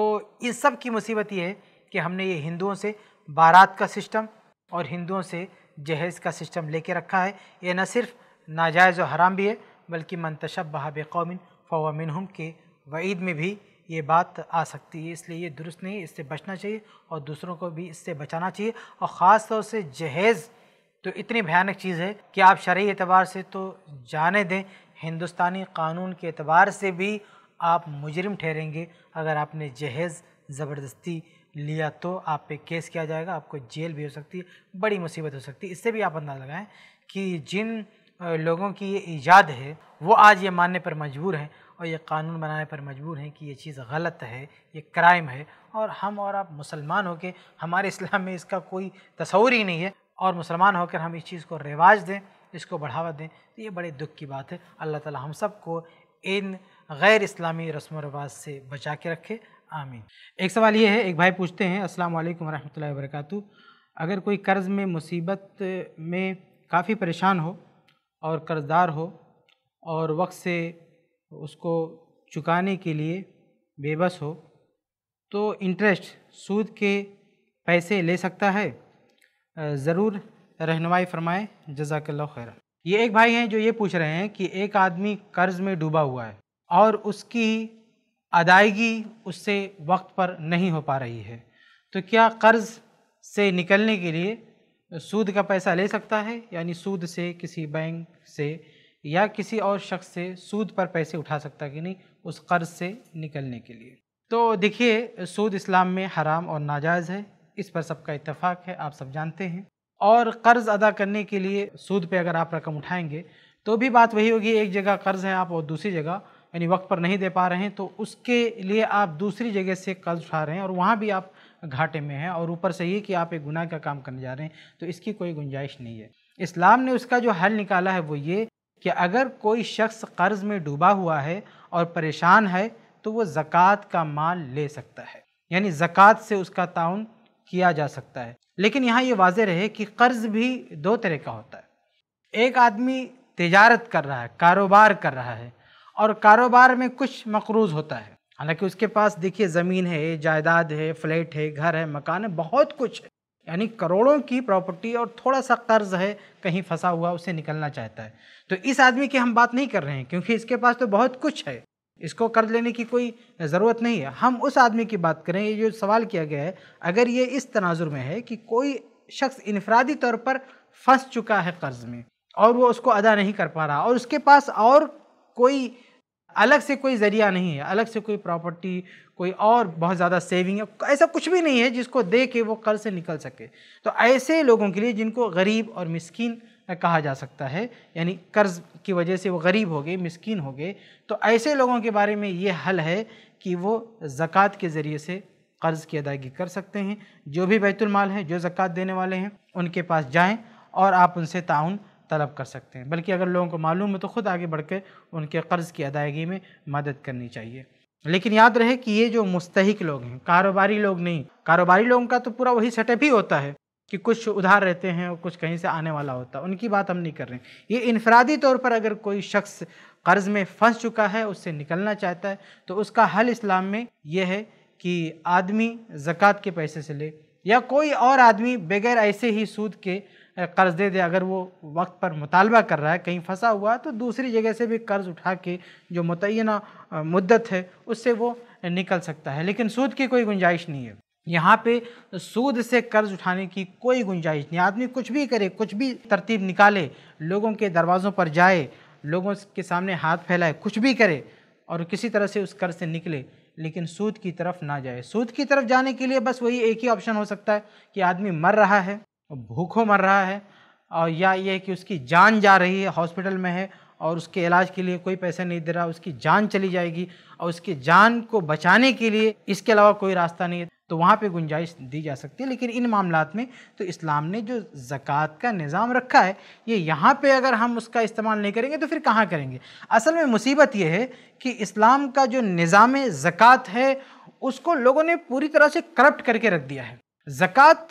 इस सब की मुसीबत ये है कि हमने ये हिंदुओं से बारात का सिस्टम और हिंदुओं से जहेज़ का सिस्टम लेके रखा है ये न सिर्फ नाजायज़ और हराम भी है बल्कि मनतशब बहाब कौमिन फ़वामिन हम के वईद में भी ये बात आ सकती है इसलिए ये दुरुस्त नहीं है इससे बचना चाहिए और दूसरों को भी इससे बचाना चाहिए और ख़ास तौर से जहेज़ तो इतनी भयानक चीज़ है कि आप शर्य एतबार से तो जाने दें हिंदुस्तानी कानून के एतबार से भी आप मुजरिम ठहरेंगे अगर आपने जहेज़ ज़बरदस्ती लिया तो आप पे केस किया जाएगा आपको जेल भी हो सकती है बड़ी मुसीबत हो सकती है इससे भी आप अंदाज़ा लगाएं कि जिन लोगों की ये ईजाद है वो आज ये मानने पर मजबूर हैं और ये कानून बनाने पर मजबूर हैं कि ये चीज़ गलत है ये क्राइम है और हम और आप मुसलमान होकर हमारे इस्लाम में इसका कोई तस्वूर ही नहीं है और मुसलमान होकर हम इस चीज़ को रिवाज दें इसको बढ़ावा दें तो ये बड़े दुख की बात है अल्लाह ताला हम सबको इन गैर इस्लामी रस्म व रवाज से बचा के रखे आमीन एक सवाल ये है एक भाई पूछते हैं अस्सलाम वालेकुम रहमतुल्लाहि वरकू अगर कोई कर्ज़ में मुसीबत में काफ़ी परेशान हो और कर्ज़दार हो और वक्त से उसको चुकाने के लिए बेबस हो तो इंटरेस्ट सूद के पैसे ले सकता है ज़रूर रहनुमाई फरमाएँ जजाकल्ला खैर ये एक भाई हैं जो ये पूछ रहे हैं कि एक आदमी कर्ज़ में डूबा हुआ है और उसकी अदायगी उससे वक्त पर नहीं हो पा रही है तो क्या कर्ज़ से निकलने के लिए सूद का पैसा ले सकता है यानी सूद से किसी बैंक से या किसी और शख्स से सूद पर पैसे उठा सकता कि नहीं उस कर्ज़ से निकलने के लिए तो देखिए सूद इस्लाम में हराम और नाजायज़ है इस पर सबका इत्तेफाक है आप सब जानते हैं और कर्ज़ अदा करने के लिए सूद पे अगर आप रकम उठाएंगे तो भी बात वही होगी एक जगह कर्ज़ है आप और दूसरी जगह यानी वक्त पर नहीं दे पा रहे हैं तो उसके लिए आप दूसरी जगह से कर्ज उठा रहे हैं और वहाँ भी आप घाटे में हैं और ऊपर से ये कि आप एक गुनाह का काम करने जा रहे हैं तो इसकी कोई गुंजाइश नहीं है इस्लाम ने उसका जो हल निकाला है वो ये कि अगर कोई शख्स कर्ज में डूबा हुआ है और परेशान है तो वो ज़क़़त का माल ले सकता है यानी ज़क़़त से उसका ताउन किया जा सकता है लेकिन यहाँ ये वाज रहे कि कर्ज़ भी दो तरह का होता है एक आदमी तजारत कर रहा है कारोबार कर रहा है और कारोबार में कुछ मकरूज होता है हालांकि उसके पास देखिए ज़मीन है जायदाद है फ्लैट है घर है मकान है बहुत कुछ है यानी करोड़ों की प्रॉपर्टी और थोड़ा सा कर्ज है कहीं फंसा हुआ उसे निकलना चाहता है तो इस आदमी की हम बात नहीं कर रहे हैं क्योंकि इसके पास तो बहुत कुछ है इसको कर्ज लेने की कोई ज़रूरत नहीं है हम उस आदमी की बात करें ये जो सवाल किया गया है अगर ये इस तनाजुर में है कि कोई शख्स इनफरादी तौर पर फंस चुका है कर्ज में और वो उसको अदा नहीं कर पा रहा और उसके पास और कोई अलग से कोई ज़रिया नहीं है अलग से कोई प्रॉपर्टी कोई और बहुत ज़्यादा सेविंग है ऐसा कुछ भी नहीं है जिसको दे के वो कर्ज से निकल सके तो ऐसे लोगों के लिए जिनको गरीब और मिस्किन कहा जा सकता है यानी कर्ज की वजह से वो गरीब हो गए मिस्किन हो गए तो ऐसे लोगों के बारे में ये हल है कि वो ज़क़़त के ज़रिए से कर्ज़ की अदायगी कर सकते हैं जो भी बैतुलमाल हैं जो ज़क़़त देने वाले हैं उनके पास जाएँ और आप उनसे ताउन तलब कर सकते हैं बल्कि अगर लोगों को मालूम है तो ख़ुद आगे बढ़ कर उनके कर्ज़ की अदायगी में मदद करनी चाहिए लेकिन याद रहे कि ये जो मुस्तक लोग हैं कारोबारी लोग नहीं कारोबारी लोगों का तो पूरा वही सेटअप ही होता है कि कुछ उधार रहते हैं और कुछ कहीं से आने वाला होता है उनकी बात हम नहीं कर रहे हैं ये इनफरादी तौर पर अगर कोई शख्स कर्ज़ में फंस चुका है उससे निकलना चाहता है तो उसका हल इस्लाम में यह है कि आदमी ज़क़़त के पैसे से ले या कोई और आदमी बगैर ऐसे ही सूद के कर्ज़ दे दे अगर वो वक्त पर मुतालबा कर रहा है कहीं फंसा हुआ तो दूसरी जगह से भी कर्ज़ उठा के जो मुतना मुद्दत है उससे वो निकल सकता है लेकिन सूद की कोई गुंजाइश नहीं है यहाँ पे सूद से कर्ज उठाने की कोई गुंजाइश नहीं आदमी कुछ भी करे कुछ भी तरतीब निकाले लोगों के दरवाज़ों पर जाए लोगों के सामने हाथ फैलाए कुछ भी करे और किसी तरह से उस कर्ज से निकले लेकिन सूद की तरफ ना जाए सूद की तरफ जाने के लिए बस वही एक ही ऑप्शन हो सकता है कि आदमी मर रहा है भूखों मर रहा है और या ये कि उसकी जान जा रही है हॉस्पिटल में है और उसके इलाज के लिए कोई पैसा नहीं दे रहा उसकी जान चली जाएगी और उसकी जान को बचाने के लिए इसके अलावा कोई रास्ता नहीं है तो वहाँ पे गुंजाइश दी जा सकती है लेकिन इन मामला में तो इस्लाम ने जो ज़क़़त का निज़ाम रखा है ये यहाँ पे अगर हम उसका इस्तेमाल नहीं करेंगे तो फिर कहाँ करेंगे असल में मुसीबत ये है कि इस्लाम का जो निज़ाम ज़क़़त है उसको लोगों ने पूरी तरह से करप्ट करके रख दिया है ज़क़़त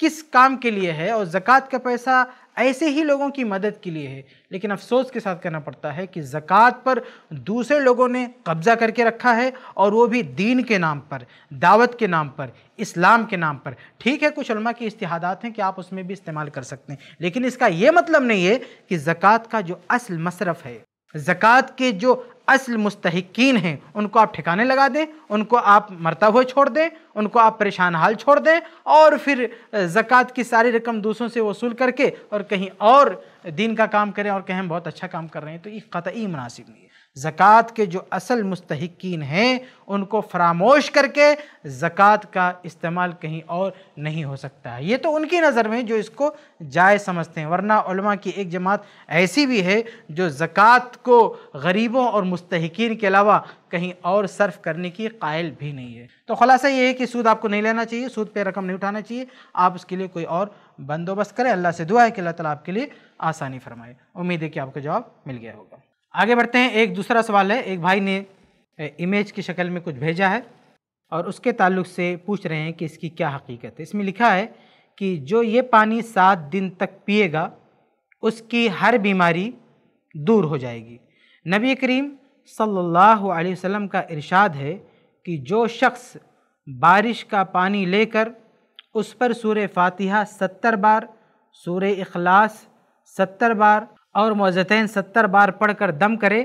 किस काम के लिए है और ज़क़़त का पैसा ऐसे ही लोगों की मदद के लिए है लेकिन अफसोस के साथ कहना पड़ता है कि ज़क़़त पर दूसरे लोगों ने कब्ज़ा करके रखा है और वो भी दीन के नाम पर दावत के नाम पर इस्लाम के नाम पर ठीक है कुछ उलमा की इस्तेहादात हैं कि आप उसमें भी इस्तेमाल कर सकते हैं लेकिन इसका ये मतलब नहीं है कि ज़क़़त का जो असल मशरफ़ है ज़क़़त के जो असल मुस्तकिन हैं उनको आप ठिकाने लगा दें उनको आप मरता हुआ छोड़ दें उनको आप परेशान हाल छोड़ दें और फिर ज़क़़त की सारी रकम दूसरों से वसूल करके और कहीं और दीन का काम करें और कहें हम बहुत अच्छा काम कर रहे हैं तो ये क़तई मुनासिब नहीं है ज़क़़त के जो असल मुस्तकिन हैं उनको फरामोश करके ज़क़़त का इस्तेमाल कहीं और नहीं हो सकता है ये तो उनकी नज़र में जो इसको जायज़ समझते हैं वरना की एक जमात ऐसी भी है जो ज़क़़त को गरीबों और मुस्तकिन के अलावा कहीं और सर्फ करने की कायल भी नहीं है तो खुलासा ये है कि सूद आपको नहीं लेना चाहिए सूद पर रकम नहीं उठाना चाहिए आप उसके लिए कोई और बंदोबस्त करें अल्लाह से दुआ है कि अल्लाह तला आपके लिए आसानी फरमाए उम्मीद है कि आपका जवाब मिल गया होगा आगे बढ़ते हैं एक दूसरा सवाल है एक भाई ने इमेज की शक्ल में कुछ भेजा है और उसके ताल्लुक से पूछ रहे हैं कि इसकी क्या हकीकत है इसमें लिखा है कि जो ये पानी सात दिन तक पिएगा उसकी हर बीमारी दूर हो जाएगी नबी करीम सल्लल्लाहु अलैहि वसल्लम का इरशाद है कि जो शख्स बारिश का पानी लेकर उस पर सूर्य फातिहा सत्तर बार सूर्य इखलास सत्तर बार और मौजतन सत्तर बार पढ़कर दम करे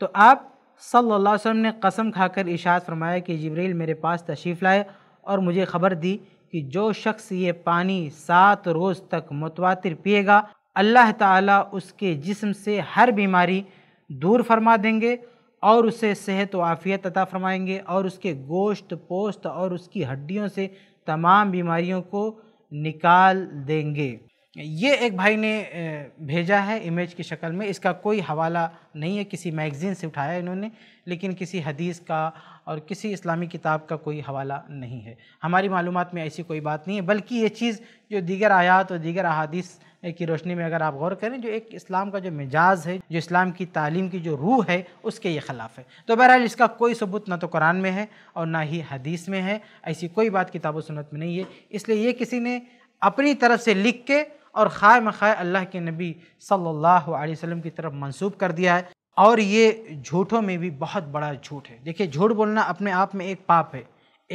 तो आप सल्ला वसम ने कसम खाकर इशात फरमाया कि जबरील मेरे पास तशरीफ़ लाए और मुझे खबर दी कि जो शख्स ये पानी सात रोज़ तक मतवातिर पिएगा अल्लाह ताला उसके जिस्म से हर बीमारी दूर फरमा देंगे और उसे सेहत व आफ़ियत अता फरमाएंगे और उसके गोश्त पोस्त और उसकी हड्डियों से तमाम बीमारियों को निकाल देंगे ये एक भाई ने भेजा है इमेज की शक्ल में इसका कोई हवाला नहीं है किसी मैगज़ीन से उठाया इन्होंने लेकिन किसी हदीस का और किसी इस्लामी किताब का कोई हवाला नहीं है हमारी मालूम में ऐसी कोई बात नहीं है बल्कि ये चीज़ जो दीगर आयात और दीगर अहादीस की रोशनी में अगर आप गौर करें जो एक इस्लाम का जो मिजाज है जो इस्लाम की तालीम की जो रूह है उसके ये ख़िलाफ़ है तो बहरहाल इसका कोई सबूत ना तो कुरान में है और ना ही हदीस में है ऐसी कोई बात किताब सुनत में नहीं है इसलिए ये किसी ने अपनी तरफ से लिख के और खाय मखाय अल्लाह के नबी सल्लल्लाहु अलैहि वसल्लम की तरफ मंसूब कर दिया है और ये झूठों में भी बहुत बड़ा झूठ है देखिए झूठ बोलना अपने आप में एक पाप है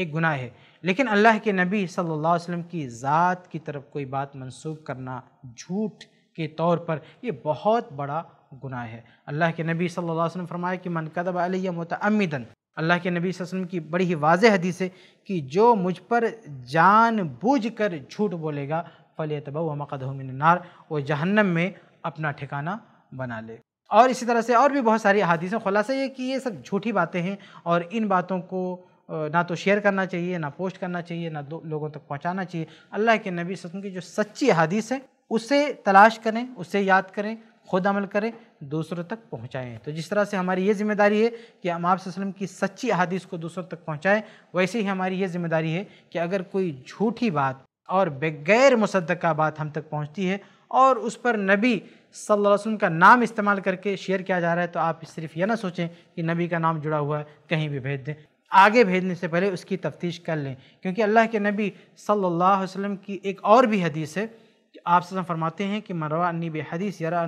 एक गुनाह है लेकिन अल्लाह के नबी सल्लल्लाहु अलैहि वसल्लम की ज़ात की तरफ कोई बात मंसूब करना झूठ के तौर पर ये बहुत बड़ा गुनाह है अल्लाह के नबी सल्लल्लाहु अलैहि वसल्लम फरमाया कि मन कदब अलिया मतअमिदन अल्लाह के नबी वसल्लम की बड़ी ही वाज हदीस है कि जो मुझ पर जान बूझ कर झूठ बोलेगा फ़ल तब मिनार वो जहन्नम में अपना ठिकाना बना ले और इसी तरह से और भी बहुत सारी अहादीसों खुलासा ये कि ये सब झूठी बातें हैं और इन बातों को ना तो शेयर करना चाहिए ना पोस्ट करना चाहिए ना लोगों तक पहुंचाना चाहिए अल्लाह के नबी सतम की जो सच्ची अदीस है उसे तलाश करें उसे याद करें खुद अमल करें दूसरों तक पहुँचाएँ तो जिस तरह से हमारी ये जिम्मेदारी है कि हम आप वसलम की सच्ची अदीस को दूसरों तक पहुँचाएँ वैसे ही हमारी ये जिम्मेदारी है कि अगर कोई झूठी बात और बगैर मुसद का बात हम तक पहुँचती है और उस पर नबी सल्लल्लाहु अलैहि वसल्लम का नाम इस्तेमाल करके शेयर किया जा रहा है तो आप सिर्फ यह ना सोचें कि नबी का नाम जुड़ा हुआ है कहीं भी भेज दें आगे भेजने से पहले उसकी तफ्तीश कर लें क्योंकि अल्लाह के नबी सल्लल्लाहु अलैहि वसल्लम की एक और भी हदीस है कि आप सब फरमाते हैं कि मरवा नबी हदीस यरा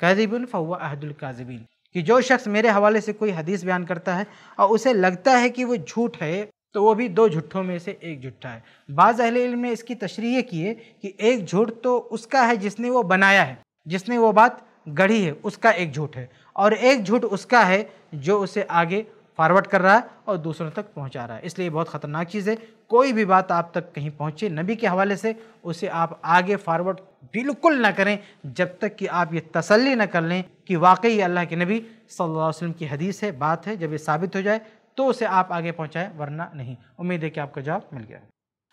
कहबिन फ़ुआ अहदुल्काजबिन कि जो शख्स मेरे हवाले से कोई हदीस बयान करता है और उसे लगता है कि वो झूठ है तो वो भी दो झूठों में से एक झूठा है बाज़ अहले इल्म ने इसकी तशरी की है कि एक झूठ तो उसका है जिसने वो बनाया है जिसने वो बात गढ़ी है उसका एक झूठ है और एक झूठ उसका है जो उसे आगे फॉरवर्ड कर रहा है और दूसरों तक पहुंचा रहा है इसलिए बहुत ख़तरनाक चीज़ है कोई भी बात आप तक कहीं पहुंचे नबी के हवाले से उसे आप आगे फॉरवर्ड बिल्कुल ना करें जब तक कि आप ये तसल्ली ना कर लें कि वाकई अल्लाह के नबी सल्लल्लाहु अलैहि वसल्लम की हदीस है बात है जब ये साबित हो जाए तो उसे आप आगे पहुंचाएं वरना नहीं उम्मीद है कि आपका जवाब मिल गया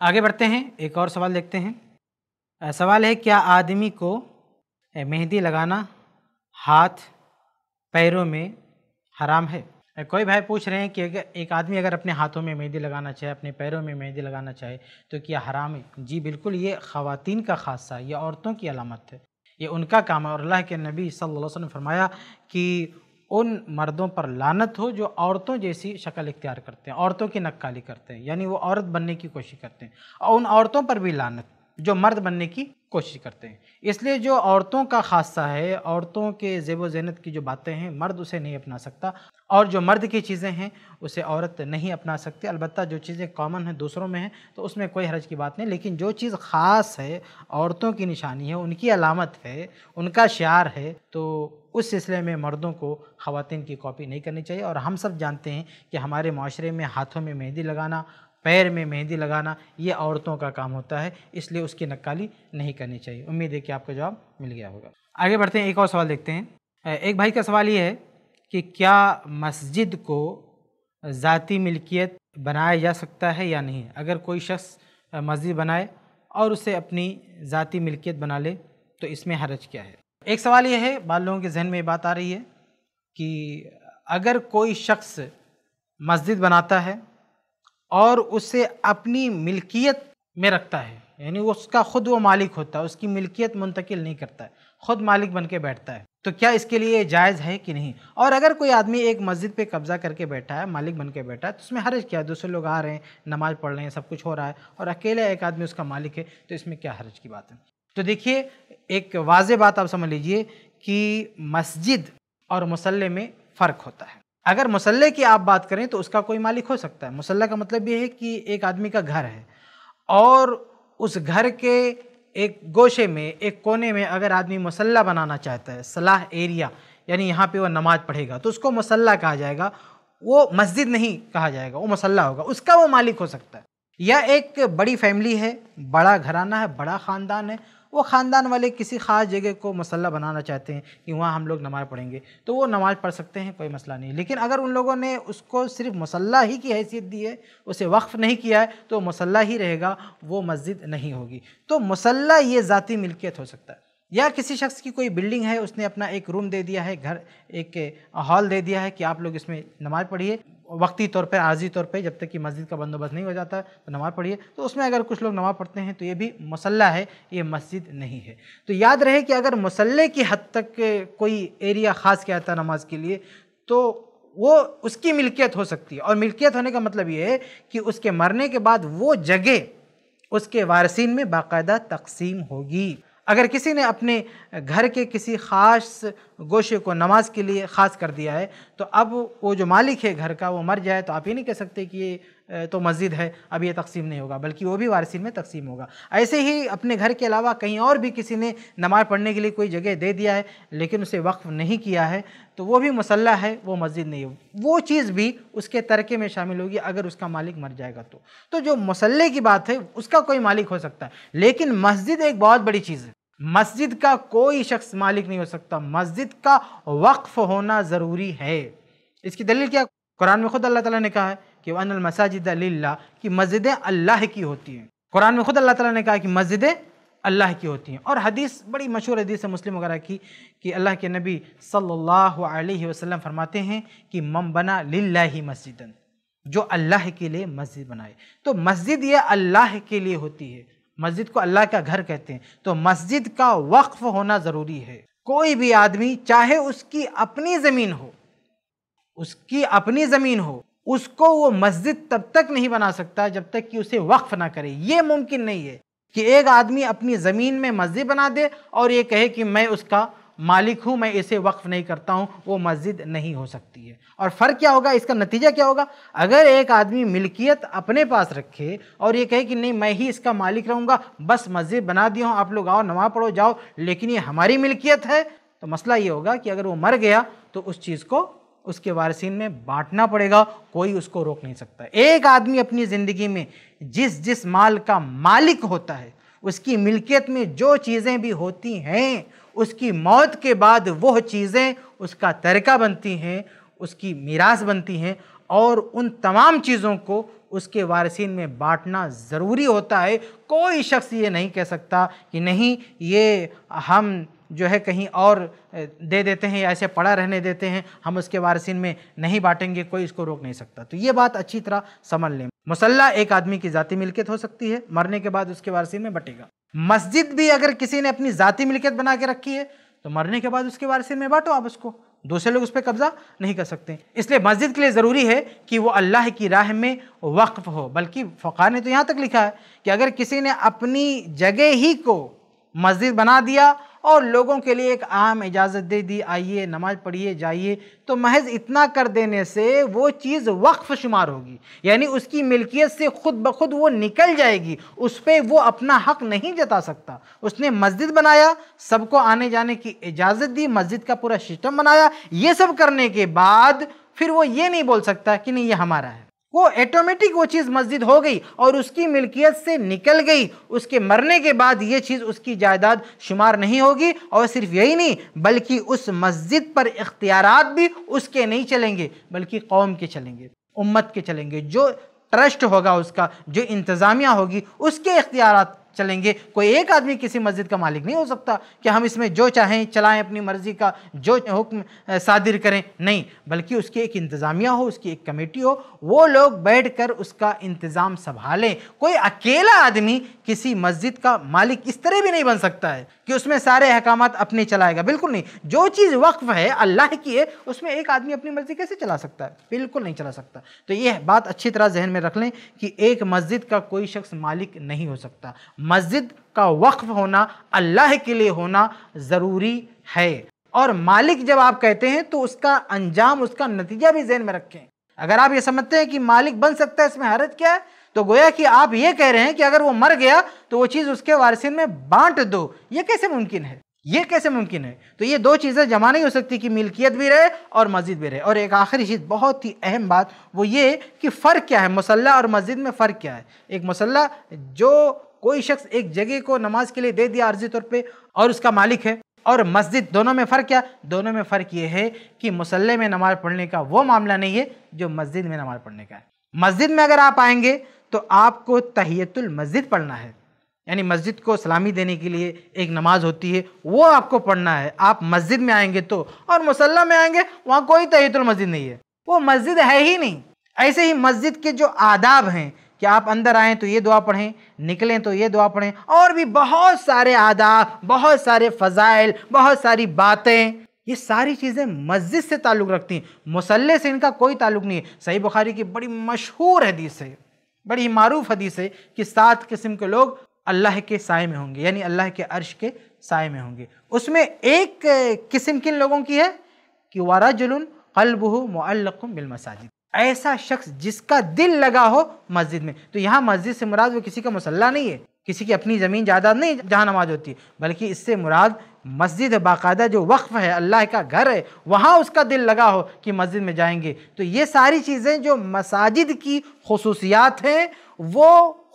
आगे बढ़ते हैं एक और सवाल देखते हैं सवाल है क्या आदमी को मेहंदी लगाना हाथ पैरों में हराम है कोई भाई पूछ रहे हैं कि एक आदमी अगर अपने हाथों में मेहंदी लगाना चाहे अपने पैरों में मेहंदी लगाना चाहे तो क्या हराम है जी बिल्कुल ये ख़वान का खासा यह औरतों की अलामत है ये उनका काम है और अल्लाह के नबी सल्लल्लाहु अलैहि वसल्लम ने फरमाया कि उन मर्दों पर लानत हो जो औरतों जैसी शक्ल इख्तियार करते हैं औरतों की नक्काली करते हैं यानी वो औरत बनने की कोशिश करते हैं और उन औरतों पर भी लानत जो मर्द बनने की कोशिश करते हैं इसलिए जो औरतों का खासा है औरतों के जेब जैनत की जो बातें हैं मर्द उसे नहीं अपना सकता और जो मर्द की चीज़ें हैं उसे औरत नहीं अपना सकती अलबत् जो चीज़ें कॉमन हैं दूसरों में हैं तो उसमें कोई हरज की बात नहीं लेकिन जो चीज़ ख़ास है औरतों की निशानी है उनकी अलामत है उनका शार है तो उस सिलसिले में मर्दों को ख़वान की कॉपी नहीं करनी चाहिए और हम सब जानते हैं कि हमारे माशरे में हाथों में मेहंदी लगाना पैर में मेहंदी लगाना ये औरतों का काम होता है इसलिए उसकी नक्काली नहीं करनी चाहिए उम्मीद है कि आपका जवाब मिल गया होगा आगे बढ़ते हैं एक और सवाल देखते हैं एक भाई का सवाल ये है कि क्या मस्जिद को ज़ाती मिल्कियत बनाया जा सकता है या नहीं अगर कोई शख्स मस्जिद बनाए और उसे अपनी ज़ाती मिल्कियत बना ले तो इसमें हरज क्या है एक सवाल यह है बाल लोगों के जहन में ये बात आ रही है कि अगर कोई शख्स मस्जिद बनाता है और उसे अपनी मिल्कियत में रखता है यानी उसका खुद वो मालिक होता है उसकी मिल्कियत मुंतकिल नहीं करता है खुद मालिक बन के बैठता है तो क्या इसके लिए जायज़ है कि नहीं और अगर कोई आदमी एक मस्जिद पे कब्ज़ा करके बैठा है मालिक बन के बैठा है तो उसमें हर्ज क्या है दूसरे लोग आ रहे हैं नमाज़ पढ़ रहे हैं सब कुछ हो रहा है और अकेले एक आदमी उसका मालिक है तो इसमें क्या हर्ज की बात है तो देखिए एक वाज बात आप समझ लीजिए कि मस्जिद और मसल में फ़र्क होता है अगर मसल्ले की आप बात करें तो उसका कोई मालिक हो सकता है मसल्ला का मतलब ये है कि एक आदमी का घर है और उस घर के एक गोशे में एक कोने में अगर आदमी मसल्ला बनाना चाहता है सलाह एरिया यानी यहाँ पे वो नमाज पढ़ेगा तो उसको मसल्ला कहा जाएगा वो मस्जिद नहीं कहा जाएगा वो मसल्ला होगा उसका वो मालिक हो सकता है या एक बड़ी फैमिली है बड़ा घराना है बड़ा ख़ानदान है वो ख़ानदान वाले किसी ख़ास जगह को मसल्ला बनाना चाहते हैं कि वहाँ हम लोग नमाज़ पढ़ेंगे तो वो नमाज़ पढ़ सकते हैं कोई मसला नहीं लेकिन अगर उन लोगों ने उसको सिर्फ मसल्ला ही की हैसियत दी है उसे वक्फ़ नहीं किया है तो मसल्ला ही रहेगा वो मस्जिद नहीं होगी तो मसल्ला ये ज़ाती मिल्कियत हो सकता है या किसी शख्स की कोई बिल्डिंग है उसने अपना एक रूम दे दिया है घर एक हॉल दे दिया है कि आप लोग इसमें नमाज़ पढ़िए वक्ती तौर पे आर्जी तौर पे जब तक कि मस्जिद का बंदोबस्त नहीं हो जाता तो नमाज़ पढ़िए तो उसमें अगर कुछ लोग नमाज़ पढ़ते हैं तो ये भी मसल्ला है ये मस्जिद नहीं है तो याद रहे कि अगर मसल्ले की हद तक कोई एरिया ख़ास किया जाता नमाज के लिए तो वो उसकी मिल्कियत हो सकती है और मिल्कियत होने का मतलब ये है कि उसके मरने के बाद वो जगह उसके वारसिन में बाकायदा तकसीम होगी अगर किसी ने अपने घर के किसी ख़ास गोशे को नमाज के लिए ख़ास कर दिया है तो अब वो जो मालिक है घर का वो मर जाए तो आप ये नहीं कह सकते कि ये तो मस्जिद है अब ये तकसीम नहीं होगा बल्कि वो भी वारसिन में तकसीम होगा ऐसे ही अपने घर के अलावा कहीं और भी किसी ने नमाज़ पढ़ने के लिए कोई जगह दे दिया है लेकिन उसे वक्फ़ नहीं किया है तो वो भी मसल्ला है वो मस्जिद नहीं है वो चीज़ भी उसके तरके में शामिल होगी अगर उसका मालिक मर जाएगा तो तो जो मसल्ले की बात है उसका कोई मालिक हो सकता है लेकिन मस्जिद एक बहुत बड़ी चीज़ है मस्जिद का कोई शख्स मालिक नहीं हो सकता मस्जिद का वक्फ होना ज़रूरी है इसकी दलील क्या कुरान में खुद अल्लाह ताला ने कहा है कि वन मसाजिद कि मस्जिदें अल्लाह की होती हैं कुरान में ख़ुद अल्लाह ताला ने कहा कि मस्जिदें अल्लाह की होती हैं और हदीस बड़ी मशहूर हदीस है मुस्लिम वगैरह की कि अल्लाह के नबी सल्लल्लाहु अलैहि वसल्लम फरमाते हैं कि मम बना ही मस्जिदन जो अल्लाह के लिए मस्जिद बनाए तो मस्जिद ये अल्लाह के लिए होती है मस्जिद को अल्लाह का घर कहते हैं तो मस्जिद का वक्फ होना ज़रूरी है कोई भी आदमी चाहे उसकी अपनी ज़मीन हो उसकी अपनी ज़मीन हो उसको वो मस्जिद तब तक नहीं बना सकता जब तक कि उसे वक्फ ना करे ये मुमकिन नहीं है कि एक आदमी अपनी ज़मीन में मस्जिद बना दे और ये कहे कि मैं उसका मालिक हूँ मैं इसे वक्फ़ नहीं करता हूँ वो मस्जिद नहीं हो सकती है और फ़र्क क्या होगा इसका नतीजा क्या होगा अगर एक आदमी मिल्कियत अपने पास रखे और ये कहे कि नहीं मैं ही इसका मालिक रहूँगा बस मस्जिद बना दिया हूँ आप लोग आओ नमा पढ़ो जाओ लेकिन ये हमारी मिल्कियत है तो मसला ये होगा कि अगर वो मर गया तो उस चीज़ को उसके वारसीन में बांटना पड़ेगा कोई उसको रोक नहीं सकता एक आदमी अपनी ज़िंदगी में जिस जिस माल का मालिक होता है उसकी मिल्कियत में जो चीज़ें भी होती हैं उसकी मौत के बाद वह चीज़ें उसका तरका बनती हैं उसकी मीरास बनती हैं और उन तमाम चीज़ों को उसके वारसिन में बांटना ज़रूरी होता है कोई शख्स ये नहीं कह सकता कि नहीं ये हम जो है कहीं और दे देते हैं या ऐसे पड़ा रहने देते हैं हम उसके वारसिन में नहीं बांटेंगे कोई इसको रोक नहीं सकता तो ये बात अच्छी तरह समझ लें मुसल्ला एक आदमी की ज़ाती मिलकियत हो सकती है मरने के बाद उसके वारसिन में बटेगा मस्जिद भी अगर किसी ने अपनी जाति मिलकियत बना के रखी है तो मरने के बाद उसके वारसिन में बांटो आप उसको दूसरे लोग उस पर कब्ज़ा नहीं कर सकते इसलिए मस्जिद के लिए ज़रूरी है कि वो अल्लाह की राह में वक्फ हो बल्कि फ़ुका ने तो यहाँ तक लिखा है कि अगर किसी ने अपनी जगह ही को मस्जिद बना दिया और लोगों के लिए एक आम इजाज़त दे दी आइए नमाज पढ़िए जाइए तो महज इतना कर देने से वो चीज़ वक्फ शुमार होगी यानी उसकी मिल्कियत से ख़ुद ब खुद वो निकल जाएगी उस पर वो अपना हक नहीं जता सकता उसने मस्जिद बनाया सबको आने जाने की इजाज़त दी मस्जिद का पूरा सिस्टम बनाया ये सब करने के बाद फिर वो ये नहीं बोल सकता कि नहीं ये हमारा है वो ऑटोमेटिक वो चीज़ मस्जिद हो गई और उसकी मिल्कियत से निकल गई उसके मरने के बाद ये चीज़ उसकी जायदाद शुमार नहीं होगी और सिर्फ यही नहीं बल्कि उस मस्जिद पर इख्तियार भी उसके नहीं चलेंगे बल्कि कौम के चलेंगे उम्मत के चलेंगे जो ट्रस्ट होगा उसका जो इंतज़ामिया होगी उसके इख्तियार चलेंगे कोई एक आदमी किसी मस्जिद का मालिक नहीं हो सकता कि हम इसमें जो चाहें चलाएं अपनी मर्ज़ी का जो हुक्म सादिर करें नहीं बल्कि उसकी एक इंतज़ामिया हो उसकी एक कमेटी हो वो लोग बैठ कर उसका इंतज़ाम संभालें कोई अकेला आदमी किसी मस्जिद का मालिक इस तरह भी नहीं बन सकता है कि उसमें सारे अहकाम अपने चलाएगा बिल्कुल नहीं जो चीज़ वक्फ है अल्लाह की है उसमें एक आदमी अपनी मर्ज़ी कैसे चला सकता है बिल्कुल नहीं चला सकता तो ये बात अच्छी तरह जहन में रख लें कि एक मस्जिद का कोई शख्स मालिक नहीं हो सकता मस्जिद का वक्फ होना अल्लाह के लिए होना ज़रूरी है और मालिक जब आप कहते हैं तो उसका अंजाम उसका नतीजा भी जहन में रखें अगर आप ये समझते हैं कि मालिक बन सकता है इसमें हरत क्या है तो गोया कि आप ये कह रहे हैं कि अगर वो मर गया तो वो चीज़ उसके वारसिन में बांट दो ये कैसे मुमकिन है ये कैसे मुमकिन है तो ये दो चीज़ें जमा नहीं हो सकती कि मिल्कियत भी रहे और मस्जिद भी रहे और एक आखिरी चीज़ बहुत ही अहम बात वो ये कि फ़र्क क्या है मसल्ला और मस्जिद में फ़र्क क्या है एक मसल्ला जो कोई शख्स एक जगह को नमाज के लिए दे दिया अर्जी तौर पर और उसका मालिक है और मस्जिद दोनों में फ़र्क क्या दोनों में फ़र्क ये है कि मुसल्ले में नमाज़ पढ़ने का वो मामला नहीं है जो मस्जिद में नमाज़ पढ़ने का है मस्जिद में अगर आप आएंगे तो आपको तहियतुल मस्जिद पढ़ना है यानी मस्जिद को सलामी देने के लिए एक नमाज होती है वो आपको पढ़ना है आप मस्जिद में आएंगे तो और मुसल्ला में आएंगे वहाँ कोई तहियतुल मस्जिद नहीं है वो मस्जिद है ही नहीं ऐसे ही मस्जिद के जो आदाब हैं कि आप अंदर आएँ तो ये दुआ पढ़ें निकलें तो ये दुआ पढ़ें और भी बहुत सारे आदाब बहुत सारे फ़जाइल बहुत सारी बातें ये सारी चीज़ें मस्जिद से ताल्लुक़ रखती हैं मसल्ले से इनका कोई ताल्लुक़ नहीं है सही बुखारी की बड़ी मशहूर हदीस है बड़ी मारूफ हदीस है कि सात किस्म के लोग अल्लाह के साय में होंगे यानी अल्लाह के अर्श के साय में होंगे उसमें एक किस्म किन लोगों की है कि वारा जुलून कलबह मुअल्लकुम बिल मसाजिद ऐसा शख्स जिसका दिल लगा हो मस्जिद में तो यहाँ मस्जिद से मुराद वो किसी का मुसल्ला नहीं है किसी की अपनी ज़मीन ज़्यादा नहीं जहाँ नमाज होती बल्कि इससे मुराद मस्जिद बाकायदा जो वक्फ़ है अल्लाह का घर है वहाँ उसका दिल लगा हो कि मस्जिद में जाएंगे तो ये सारी चीज़ें जो मसाजिद की खसूसियात हैं वो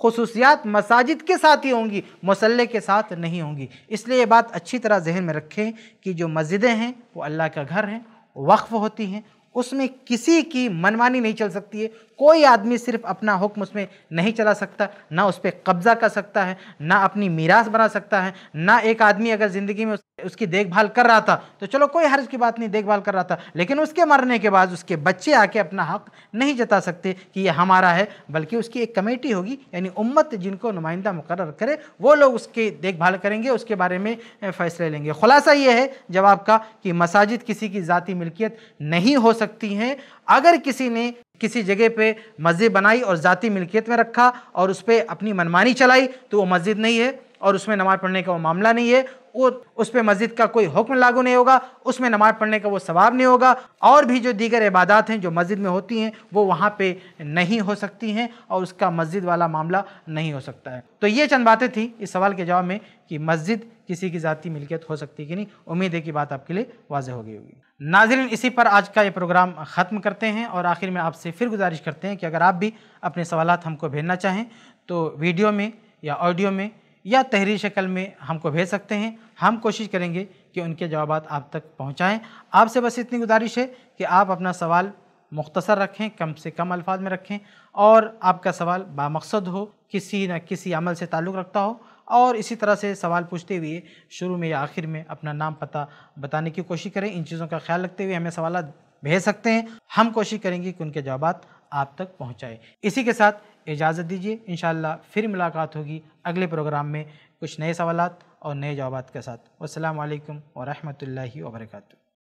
खसूसियात मसाजिद के साथ ही होंगी मसल्ले के साथ नहीं होंगी इसलिए ये बात अच्छी तरह जहन में रखें कि जो मस्जिदें हैं वो अल्लाह का घर हैं वक्फ़ होती हैं उसमें किसी की मनमानी नहीं चल सकती है कोई आदमी सिर्फ अपना हुक्म उसमें नहीं चला सकता ना उस पर कब्ज़ा कर सकता है ना अपनी मीरास बना सकता है ना एक आदमी अगर ज़िंदगी में उसकी देखभाल कर रहा था तो चलो कोई हर्ज की बात नहीं देखभाल कर रहा था लेकिन उसके मरने के बाद उसके बच्चे आके अपना हक नहीं जता सकते कि ये हमारा है बल्कि उसकी एक कमेटी होगी यानी उम्मत जिनको नुमाइंदा मुकर करे वो लोग उसकी देखभाल करेंगे उसके बारे में फ़ैसले लेंगे खुलासा ये है जवाब का कि मसाजिद किसी की ज़ाती मिल्कियत नहीं हो सकती सकती हैं अगर किसी ने किसी जगह पे मस्जिद बनाई और ज़ाती मिल्कियत में रखा और उस पर अपनी मनमानी चलाई तो वो मस्जिद नहीं है और उसमें नमाज़ पढ़ने का वो मामला नहीं है वो उस पर मस्जिद का कोई हुक्म लागू नहीं होगा उसमें नमाज़ पढ़ने का वो सवाब नहीं होगा और भी जो दीगर इबादत हैं जो मस्जिद में होती हैं वो वहाँ पर नहीं हो सकती हैं और उसका मस्जिद वाला मामला नहीं हो सकता है तो ये चंद बातें थी इस सवाल के जवाब में कि मस्जिद किसी की जाति मिल्कियत हो सकती है कि नहीं उम्मीद है कि बात आपके लिए वाजह हो गई होगी नाजरीन इसी पर आज का ये प्रोग्राम ख़त्म करते हैं और आखिर में आपसे फिर गुजारिश करते हैं कि अगर आप भी अपने सवाल हमको भेजना चाहें तो वीडियो में या ऑडियो में या तहरीर शक्ल में हमको भेज सकते हैं हम कोशिश करेंगे कि उनके जवाब आप तक पहुँचाएँ आपसे बस इतनी गुजारिश है कि आप अपना सवाल मुख्तसर रखें कम से कम अल्फाज में रखें और आपका सवाल बामकसद हो किसी न किसी अमल से ताल्लुक़ रखता हो और इसी तरह से सवाल पूछते हुए शुरू में या आखिर में अपना नाम पता बताने की कोशिश करें इन चीज़ों का ख्याल रखते हुए हमें सवाल भेज सकते हैं हम कोशिश करेंगे कि उनके जवाब आप तक पहुँचाएँ इसी के साथ इजाज़त दीजिए इन फिर मुलाकात होगी अगले प्रोग्राम में कुछ नए सवाल और नए जवाब के साथ असलम वरहमल वर्क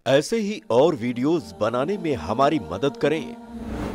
ऐसे ही और वीडियोस बनाने में हमारी मदद करें